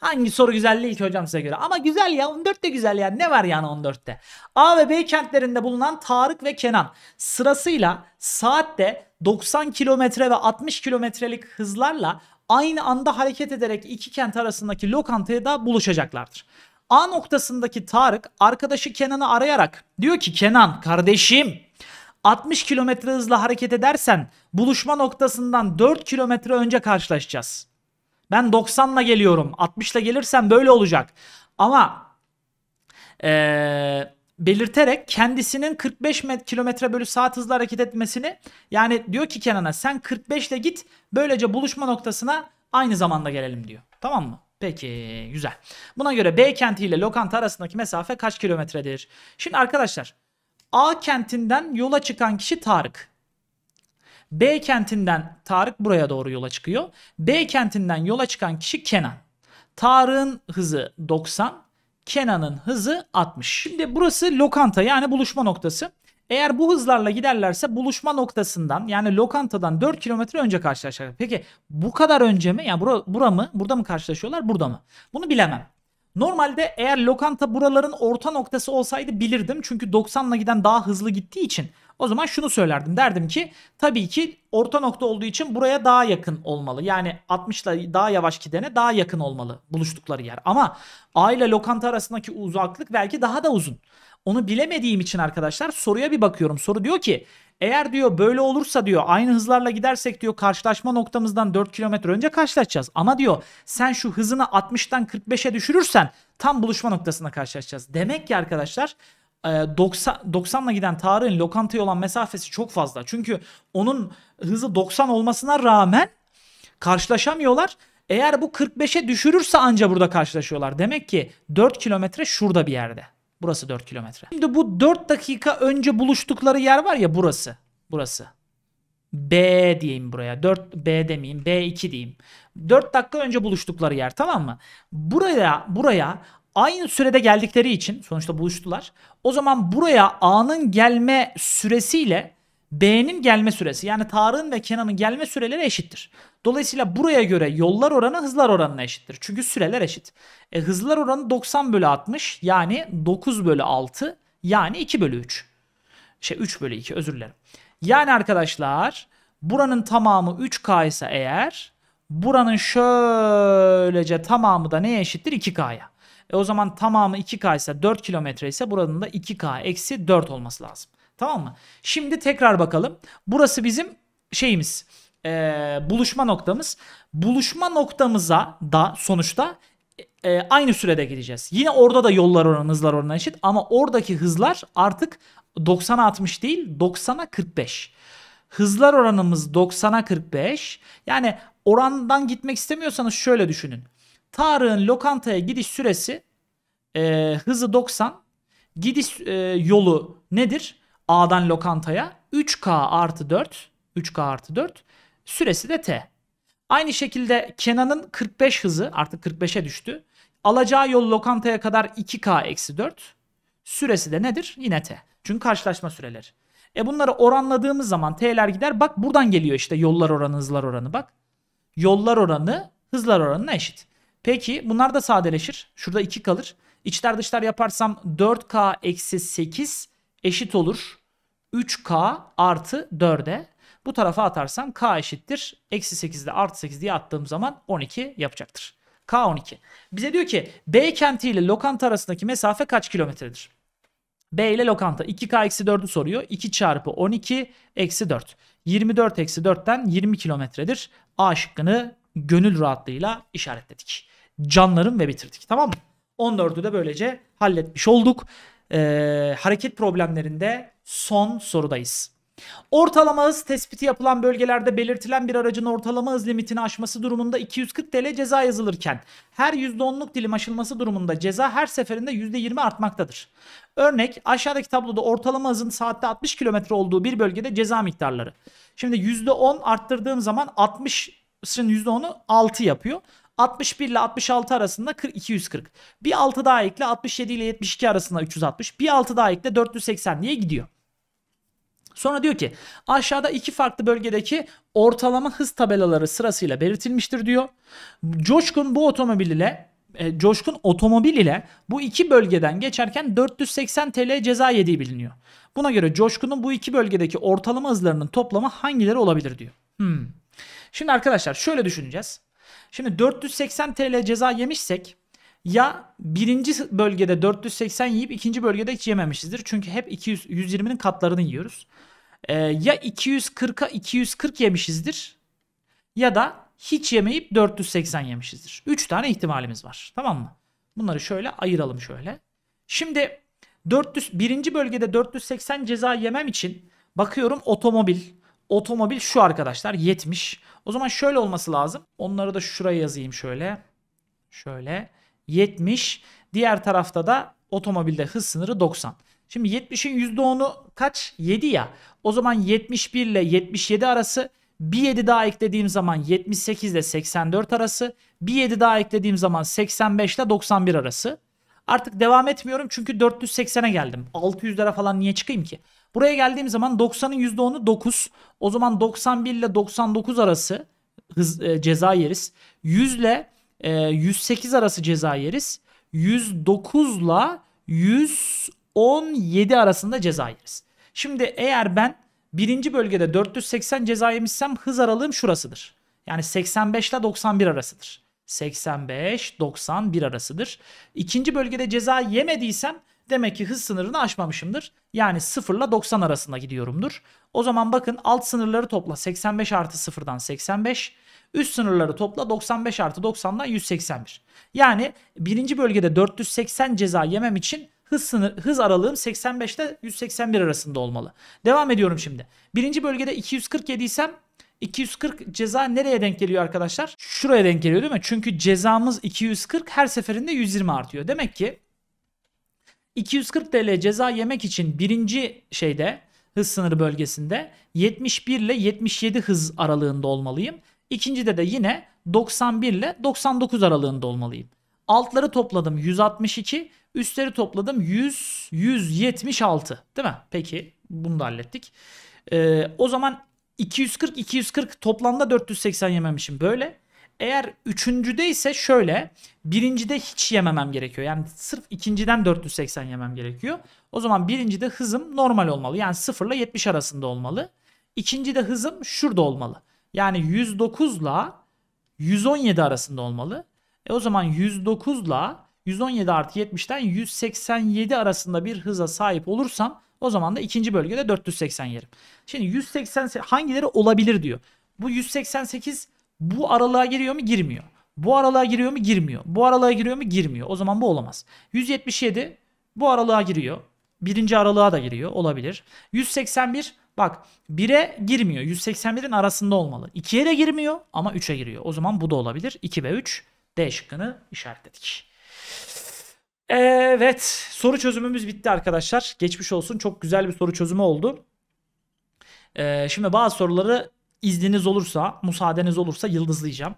Hangi soru güzelliği ki hocam size göre? Ama güzel ya 14 de güzel ya. ne var yani 14'te? A ve B kentlerinde bulunan Tarık ve Kenan sırasıyla saatte 90 kilometre ve 60 kilometrelik hızlarla aynı anda hareket ederek iki kent arasındaki lokantaya da buluşacaklardır. A noktasındaki Tarık arkadaşı Kenan'ı arayarak diyor ki Kenan kardeşim 60 kilometre hızla hareket edersen buluşma noktasından 4 kilometre önce karşılaşacağız. Ben 90'la geliyorum. 60'la gelirsem böyle olacak. Ama ee, belirterek kendisinin 45 km bölü saat hızla hareket etmesini yani diyor ki Kenan'a sen 45 ile git böylece buluşma noktasına aynı zamanda gelelim diyor. Tamam mı? Peki güzel. Buna göre B kenti ile lokanta arasındaki mesafe kaç kilometredir? Şimdi arkadaşlar A kentinden yola çıkan kişi Tarık. B kentinden Tarık buraya doğru yola çıkıyor. B kentinden yola çıkan kişi Kenan. Tarık'ın hızı 90, Kenan'ın hızı 60. Şimdi burası lokanta yani buluşma noktası. Eğer bu hızlarla giderlerse buluşma noktasından yani lokantadan 4 kilometre önce karşılaşacaklar. Peki bu kadar önce mi? Yani bura, bura mı? Burada mı karşılaşıyorlar? Burada mı? Bunu bilemem. Normalde eğer lokanta buraların orta noktası olsaydı bilirdim. Çünkü 90'la giden daha hızlı gittiği için o zaman şunu söylerdim. Derdim ki tabii ki orta nokta olduğu için buraya daha yakın olmalı. Yani 60 ile daha yavaş gidene daha yakın olmalı buluştukları yer. Ama A ile lokanta arasındaki uzaklık belki daha da uzun. Onu bilemediğim için arkadaşlar soruya bir bakıyorum. Soru diyor ki eğer diyor böyle olursa diyor aynı hızlarla gidersek diyor karşılaşma noktamızdan 4 kilometre önce karşılaşacağız. Ama diyor sen şu hızını 60'tan 45'e düşürürsen tam buluşma noktasına karşılaşacağız. Demek ki arkadaşlar 90 ee, 90'la giden Tarık'ın lokantaya olan mesafesi çok fazla. Çünkü onun hızı 90 olmasına rağmen karşılaşamıyorlar. Eğer bu 45'e düşürürse anca burada karşılaşıyorlar. Demek ki 4 kilometre şurada bir yerde. Burası 4 kilometre. Şimdi bu 4 dakika önce buluştukları yer var ya burası. Burası. B diyeyim buraya. 4 B demeyeyim. B2 diyeyim. 4 dakika önce buluştukları yer tamam mı? Buraya buraya Aynı sürede geldikleri için sonuçta buluştular. O zaman buraya A'nın gelme süresiyle B'nin gelme süresi yani Tarık'ın ve Kenan'ın gelme süreleri eşittir. Dolayısıyla buraya göre yollar oranı hızlar oranına eşittir. Çünkü süreler eşit. E, hızlar oranı 90 bölü 60 yani 9 bölü 6 yani 2 bölü 3. Şey 3 bölü 2 özür dilerim. Yani arkadaşlar buranın tamamı 3K ise eğer buranın şöylece tamamı da neye eşittir? 2K'ya. E o zaman tamamı 2K ise 4 kilometre ise buranın da 2K eksi 4 olması lazım. Tamam mı? Şimdi tekrar bakalım. Burası bizim şeyimiz. E, buluşma noktamız. Buluşma noktamıza da sonuçta e, aynı sürede gideceğiz. Yine orada da yollar oranı, hızlar oranı eşit ama oradaki hızlar artık 90'a 60 değil 90'a 45. Hızlar oranımız 90'a 45. Yani orandan gitmek istemiyorsanız şöyle düşünün. Tarık'ın lokantaya gidiş süresi e, hızı 90. Gidiş e, yolu nedir? A'dan lokantaya 3K artı 4. 3K artı 4. Süresi de T. Aynı şekilde Kenan'ın 45 hızı artık 45'e düştü. Alacağı yol lokantaya kadar 2K eksi 4. Süresi de nedir? Yine T. Çünkü karşılaşma süreleri. E bunları oranladığımız zaman T'ler gider. Bak buradan geliyor işte yollar oranı hızlar oranı bak. Yollar oranı hızlar oranına eşit. Peki bunlar da sadeleşir. Şurada 2 kalır. İçler dışlar yaparsam 4K eksi 8 eşit olur. 3K artı 4'e. Bu tarafa atarsam K eşittir. Eksi 8 ile artı 8 diye attığım zaman 12 yapacaktır. K 12. Bize diyor ki B kenti ile lokanta arasındaki mesafe kaç kilometredir? B ile lokanta 2K eksi 4'ü soruyor. 2 çarpı 12 eksi 4. 24 eksi 4'ten 20 kilometredir. A şıkkını gönül rahatlığıyla işaretledik canlarım ve bitirdik. Tamam mı? 14'ü de böylece halletmiş olduk. Ee, hareket problemlerinde son sorudayız. Ortalama hız tespiti yapılan bölgelerde belirtilen bir aracın ortalama hız limitini aşması durumunda 240 TL ceza yazılırken her %10'luk dilim aşılması durumunda ceza her seferinde %20 artmaktadır. Örnek aşağıdaki tabloda ortalama hızın saatte 60 km olduğu bir bölgede ceza miktarları. Şimdi %10 arttırdığım zaman 60'ın %10'u 6 yapıyor. 61 ile 66 arasında 40, 240. Bir 6 daha ekle 67 ile 72 arasında 360. Bir 6 daha ekle 480 diye gidiyor. Sonra diyor ki aşağıda iki farklı bölgedeki ortalama hız tabelaları sırasıyla belirtilmiştir diyor. Coşkun bu otomobil ile e, Coşkun otomobil ile bu iki bölgeden geçerken 480 TL ceza yediği biliniyor. Buna göre Coşkun'un bu iki bölgedeki ortalama hızlarının toplamı hangileri olabilir diyor. Hmm. Şimdi arkadaşlar şöyle düşüneceğiz. Şimdi 480 TL ceza yemişsek ya birinci bölgede 480 yiyip ikinci bölgede hiç yememişizdir. Çünkü hep 200, 120'nin katlarını yiyoruz. Ee, ya 240'a 240 yemişizdir ya da hiç yemeyip 480 yemişizdir. 3 tane ihtimalimiz var. Tamam mı? Bunları şöyle ayıralım şöyle. Şimdi 400 birinci bölgede 480 ceza yemem için bakıyorum otomobil, Otomobil şu arkadaşlar 70. O zaman şöyle olması lazım. Onları da şuraya yazayım şöyle. Şöyle 70. Diğer tarafta da otomobilde hız sınırı 90. Şimdi 70'in %10'u kaç? 7 ya. O zaman 71 ile 77 arası bir 7 daha eklediğim zaman 78 ile 84 arası. Bir 7 daha eklediğim zaman 85 ile 91 arası. Artık devam etmiyorum çünkü 480'e geldim. 600 lira falan niye çıkayım ki? Buraya geldiğim zaman 90'ın %10'u 9. O zaman 91 ile 99 arası hız, e, ceza yeriz. 100 ile e, 108 arası ceza yeriz. 109 ile 117 arasında ceza yeriz. Şimdi eğer ben birinci bölgede 480 ceza yemişsem hız aralığım şurasıdır. Yani 85 ile 91 arasıdır. 85-91 arasıdır. İkinci bölgede ceza yemediysem Demek ki hız sınırını aşmamışımdır. Yani 0 ile 90 arasında gidiyorumdur. O zaman bakın alt sınırları topla 85 artı 0'dan 85. Üst sınırları topla 95 artı 90'dan 181. Yani birinci bölgede 480 ceza yemem için hız, sınır, hız aralığım 85 ile 181 arasında olmalı. Devam ediyorum şimdi. Birinci bölgede 247 isem 240 ceza nereye denk geliyor arkadaşlar? Şuraya denk geliyor değil mi? Çünkü cezamız 240 her seferinde 120 artıyor. Demek ki 240 TL ceza yemek için birinci şeyde hız sınırı bölgesinde 71 ile 77 hız aralığında olmalıyım. İkincide de yine 91 ile 99 aralığında olmalıyım. Altları topladım 162, üstleri topladım 100, 176 değil mi? Peki bunu da hallettik. Ee, o zaman 240-240 toplamda 480 yememişim böyle. Eğer üçüncüde ise şöyle birincide hiç yememem gerekiyor. Yani sırf ikinciden 480 yemem gerekiyor. O zaman birincide hızım normal olmalı. Yani 0 ile 70 arasında olmalı. İkincide hızım şurada olmalı. Yani 109 ile 117 arasında olmalı. E o zaman 109 ile 117 artı 70'ten 187 arasında bir hıza sahip olursam o zaman da ikinci bölgede 480 yerim. Şimdi 180 hangileri olabilir diyor. Bu 188 bu aralığa giriyor mu? Girmiyor. Bu aralığa giriyor mu? Girmiyor. Bu aralığa giriyor mu? Girmiyor. O zaman bu olamaz. 177 bu aralığa giriyor. Birinci aralığa da giriyor. Olabilir. 181 bak 1'e girmiyor. 181'in arasında olmalı. 2'ye de girmiyor ama 3'e giriyor. O zaman bu da olabilir. 2 ve 3 D şıkkını işaretledik. Evet soru çözümümüz bitti arkadaşlar. Geçmiş olsun çok güzel bir soru çözümü oldu. Ee, şimdi bazı soruları izniniz olursa, müsaadeniz olursa yıldızlayacağım.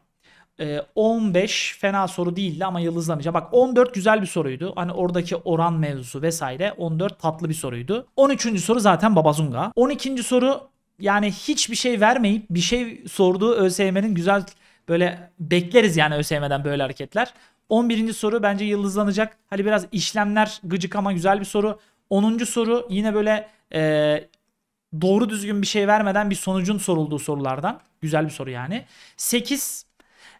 E, ee, 15 fena soru değildi ama yıldızlamayacağım. Bak 14 güzel bir soruydu. Hani oradaki oran mevzusu vesaire 14 tatlı bir soruydu. 13. soru zaten Babazunga. 12. soru yani hiçbir şey vermeyip bir şey sorduğu ÖSYM'nin güzel böyle bekleriz yani ÖSYM'den böyle hareketler. 11. soru bence yıldızlanacak. Hani biraz işlemler gıcık ama güzel bir soru. 10. soru yine böyle e, doğru düzgün bir şey vermeden bir sonucun sorulduğu sorulardan. Güzel bir soru yani. 8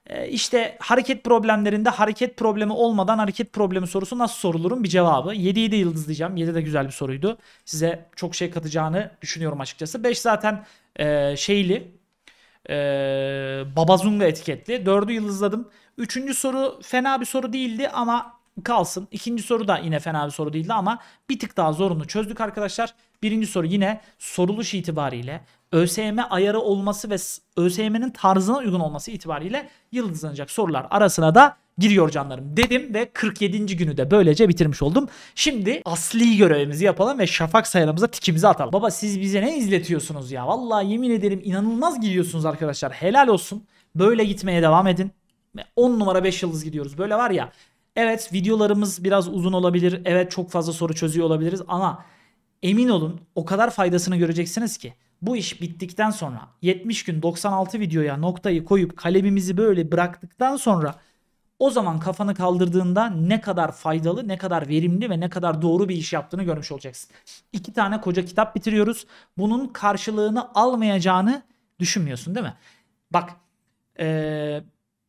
e, işte hareket problemlerinde hareket problemi olmadan hareket problemi sorusu nasıl sorulurum bir cevabı. 7'yi de yıldızlayacağım diyeceğim. 7 de güzel bir soruydu. Size çok şey katacağını düşünüyorum açıkçası. 5 zaten e, şeyli e, babazunga etiketli. 4'ü yıldızladım. Üçüncü soru fena bir soru değildi ama kalsın. İkinci soru da yine fena bir soru değildi ama bir tık daha zorunu çözdük arkadaşlar. Birinci soru yine soruluş itibariyle ÖSYM ayarı olması ve ÖSYM'nin tarzına uygun olması itibariyle yıldızlanacak sorular arasına da giriyor canlarım dedim ve 47. günü de böylece bitirmiş oldum. Şimdi asli görevimizi yapalım ve şafak sayılarımıza tikimizi atalım. Baba siz bize ne izletiyorsunuz ya? Vallahi yemin ederim inanılmaz gidiyorsunuz arkadaşlar. Helal olsun. Böyle gitmeye devam edin. 10 numara 5 yıldız gidiyoruz. Böyle var ya Evet videolarımız biraz uzun olabilir. Evet çok fazla soru çözüyor olabiliriz ama emin olun o kadar faydasını göreceksiniz ki bu iş bittikten sonra 70 gün 96 videoya noktayı koyup kalemimizi böyle bıraktıktan sonra o zaman kafanı kaldırdığında ne kadar faydalı, ne kadar verimli ve ne kadar doğru bir iş yaptığını görmüş olacaksın. İki tane koca kitap bitiriyoruz. Bunun karşılığını almayacağını düşünmüyorsun değil mi? Bak ee,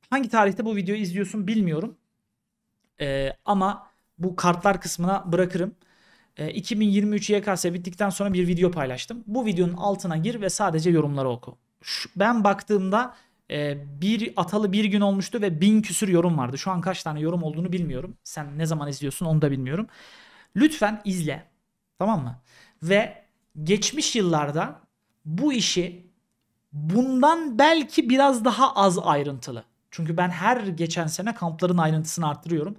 hangi tarihte bu videoyu izliyorsun bilmiyorum. E, ama bu kartlar kısmına bırakırım. E, 2023 YKS bittikten sonra bir video paylaştım. Bu videonun altına gir ve sadece yorumları oku. Şu, ben baktığımda e, bir atalı bir gün olmuştu ve bin küsür yorum vardı. Şu an kaç tane yorum olduğunu bilmiyorum. Sen ne zaman izliyorsun onu da bilmiyorum. Lütfen izle. Tamam mı? Ve geçmiş yıllarda bu işi bundan belki biraz daha az ayrıntılı çünkü ben her geçen sene kampların ayrıntısını arttırıyorum.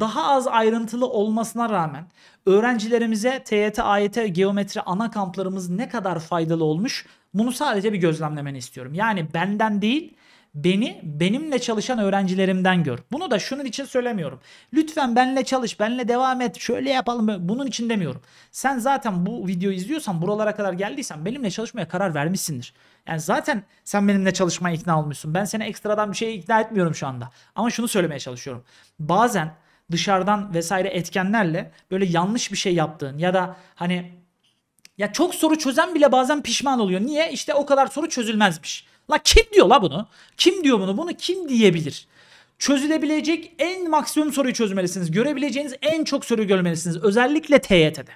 Daha az ayrıntılı olmasına rağmen öğrencilerimize TYT, AYT, geometri ana kamplarımız ne kadar faydalı olmuş bunu sadece bir gözlemlemeni istiyorum. Yani benden değil beni benimle çalışan öğrencilerimden gör. Bunu da şunun için söylemiyorum. Lütfen benle çalış, benle devam et, şöyle yapalım. Bunun için demiyorum. Sen zaten bu videoyu izliyorsan, buralara kadar geldiysen benimle çalışmaya karar vermişsindir. Yani zaten sen benimle çalışmaya ikna olmuşsun. Ben seni ekstradan bir şeye ikna etmiyorum şu anda. Ama şunu söylemeye çalışıyorum. Bazen dışarıdan vesaire etkenlerle böyle yanlış bir şey yaptığın ya da hani ya çok soru çözen bile bazen pişman oluyor. Niye? İşte o kadar soru çözülmezmiş. La kim diyor la bunu? Kim diyor bunu? Bunu kim diyebilir? Çözülebilecek en maksimum soruyu çözmelisiniz. Görebileceğiniz en çok soruyu görmelisiniz. Özellikle TYT'de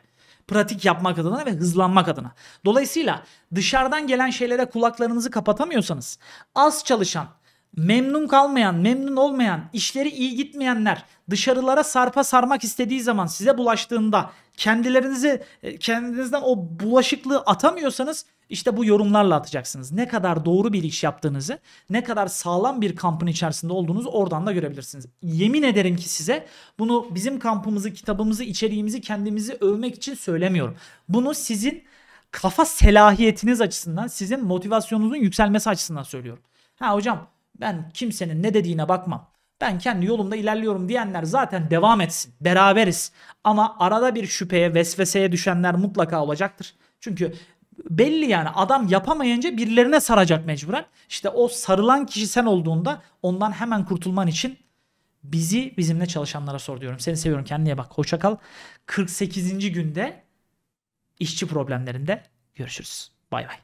pratik yapmak adına ve hızlanmak adına. Dolayısıyla dışarıdan gelen şeylere kulaklarınızı kapatamıyorsanız az çalışan, memnun kalmayan, memnun olmayan, işleri iyi gitmeyenler dışarılara sarpa sarmak istediği zaman size bulaştığında kendilerinizi e, kendinizden o bulaşıklığı atamıyorsanız işte bu yorumlarla atacaksınız. Ne kadar doğru bir iş yaptığınızı, ne kadar sağlam bir kampın içerisinde olduğunuzu oradan da görebilirsiniz. Yemin ederim ki size bunu bizim kampımızı, kitabımızı, içeriğimizi kendimizi övmek için söylemiyorum. Bunu sizin kafa selahiyetiniz açısından, sizin motivasyonunuzun yükselmesi açısından söylüyorum. Ha hocam ben kimsenin ne dediğine bakmam ben kendi yolumda ilerliyorum diyenler zaten devam etsin. Beraberiz. Ama arada bir şüpheye, vesveseye düşenler mutlaka olacaktır. Çünkü belli yani adam yapamayınca birilerine saracak mecburen. İşte o sarılan kişi sen olduğunda ondan hemen kurtulman için bizi bizimle çalışanlara sor diyorum. Seni seviyorum kendine bak. Hoşça kal. 48. günde işçi problemlerinde görüşürüz. Bay bay.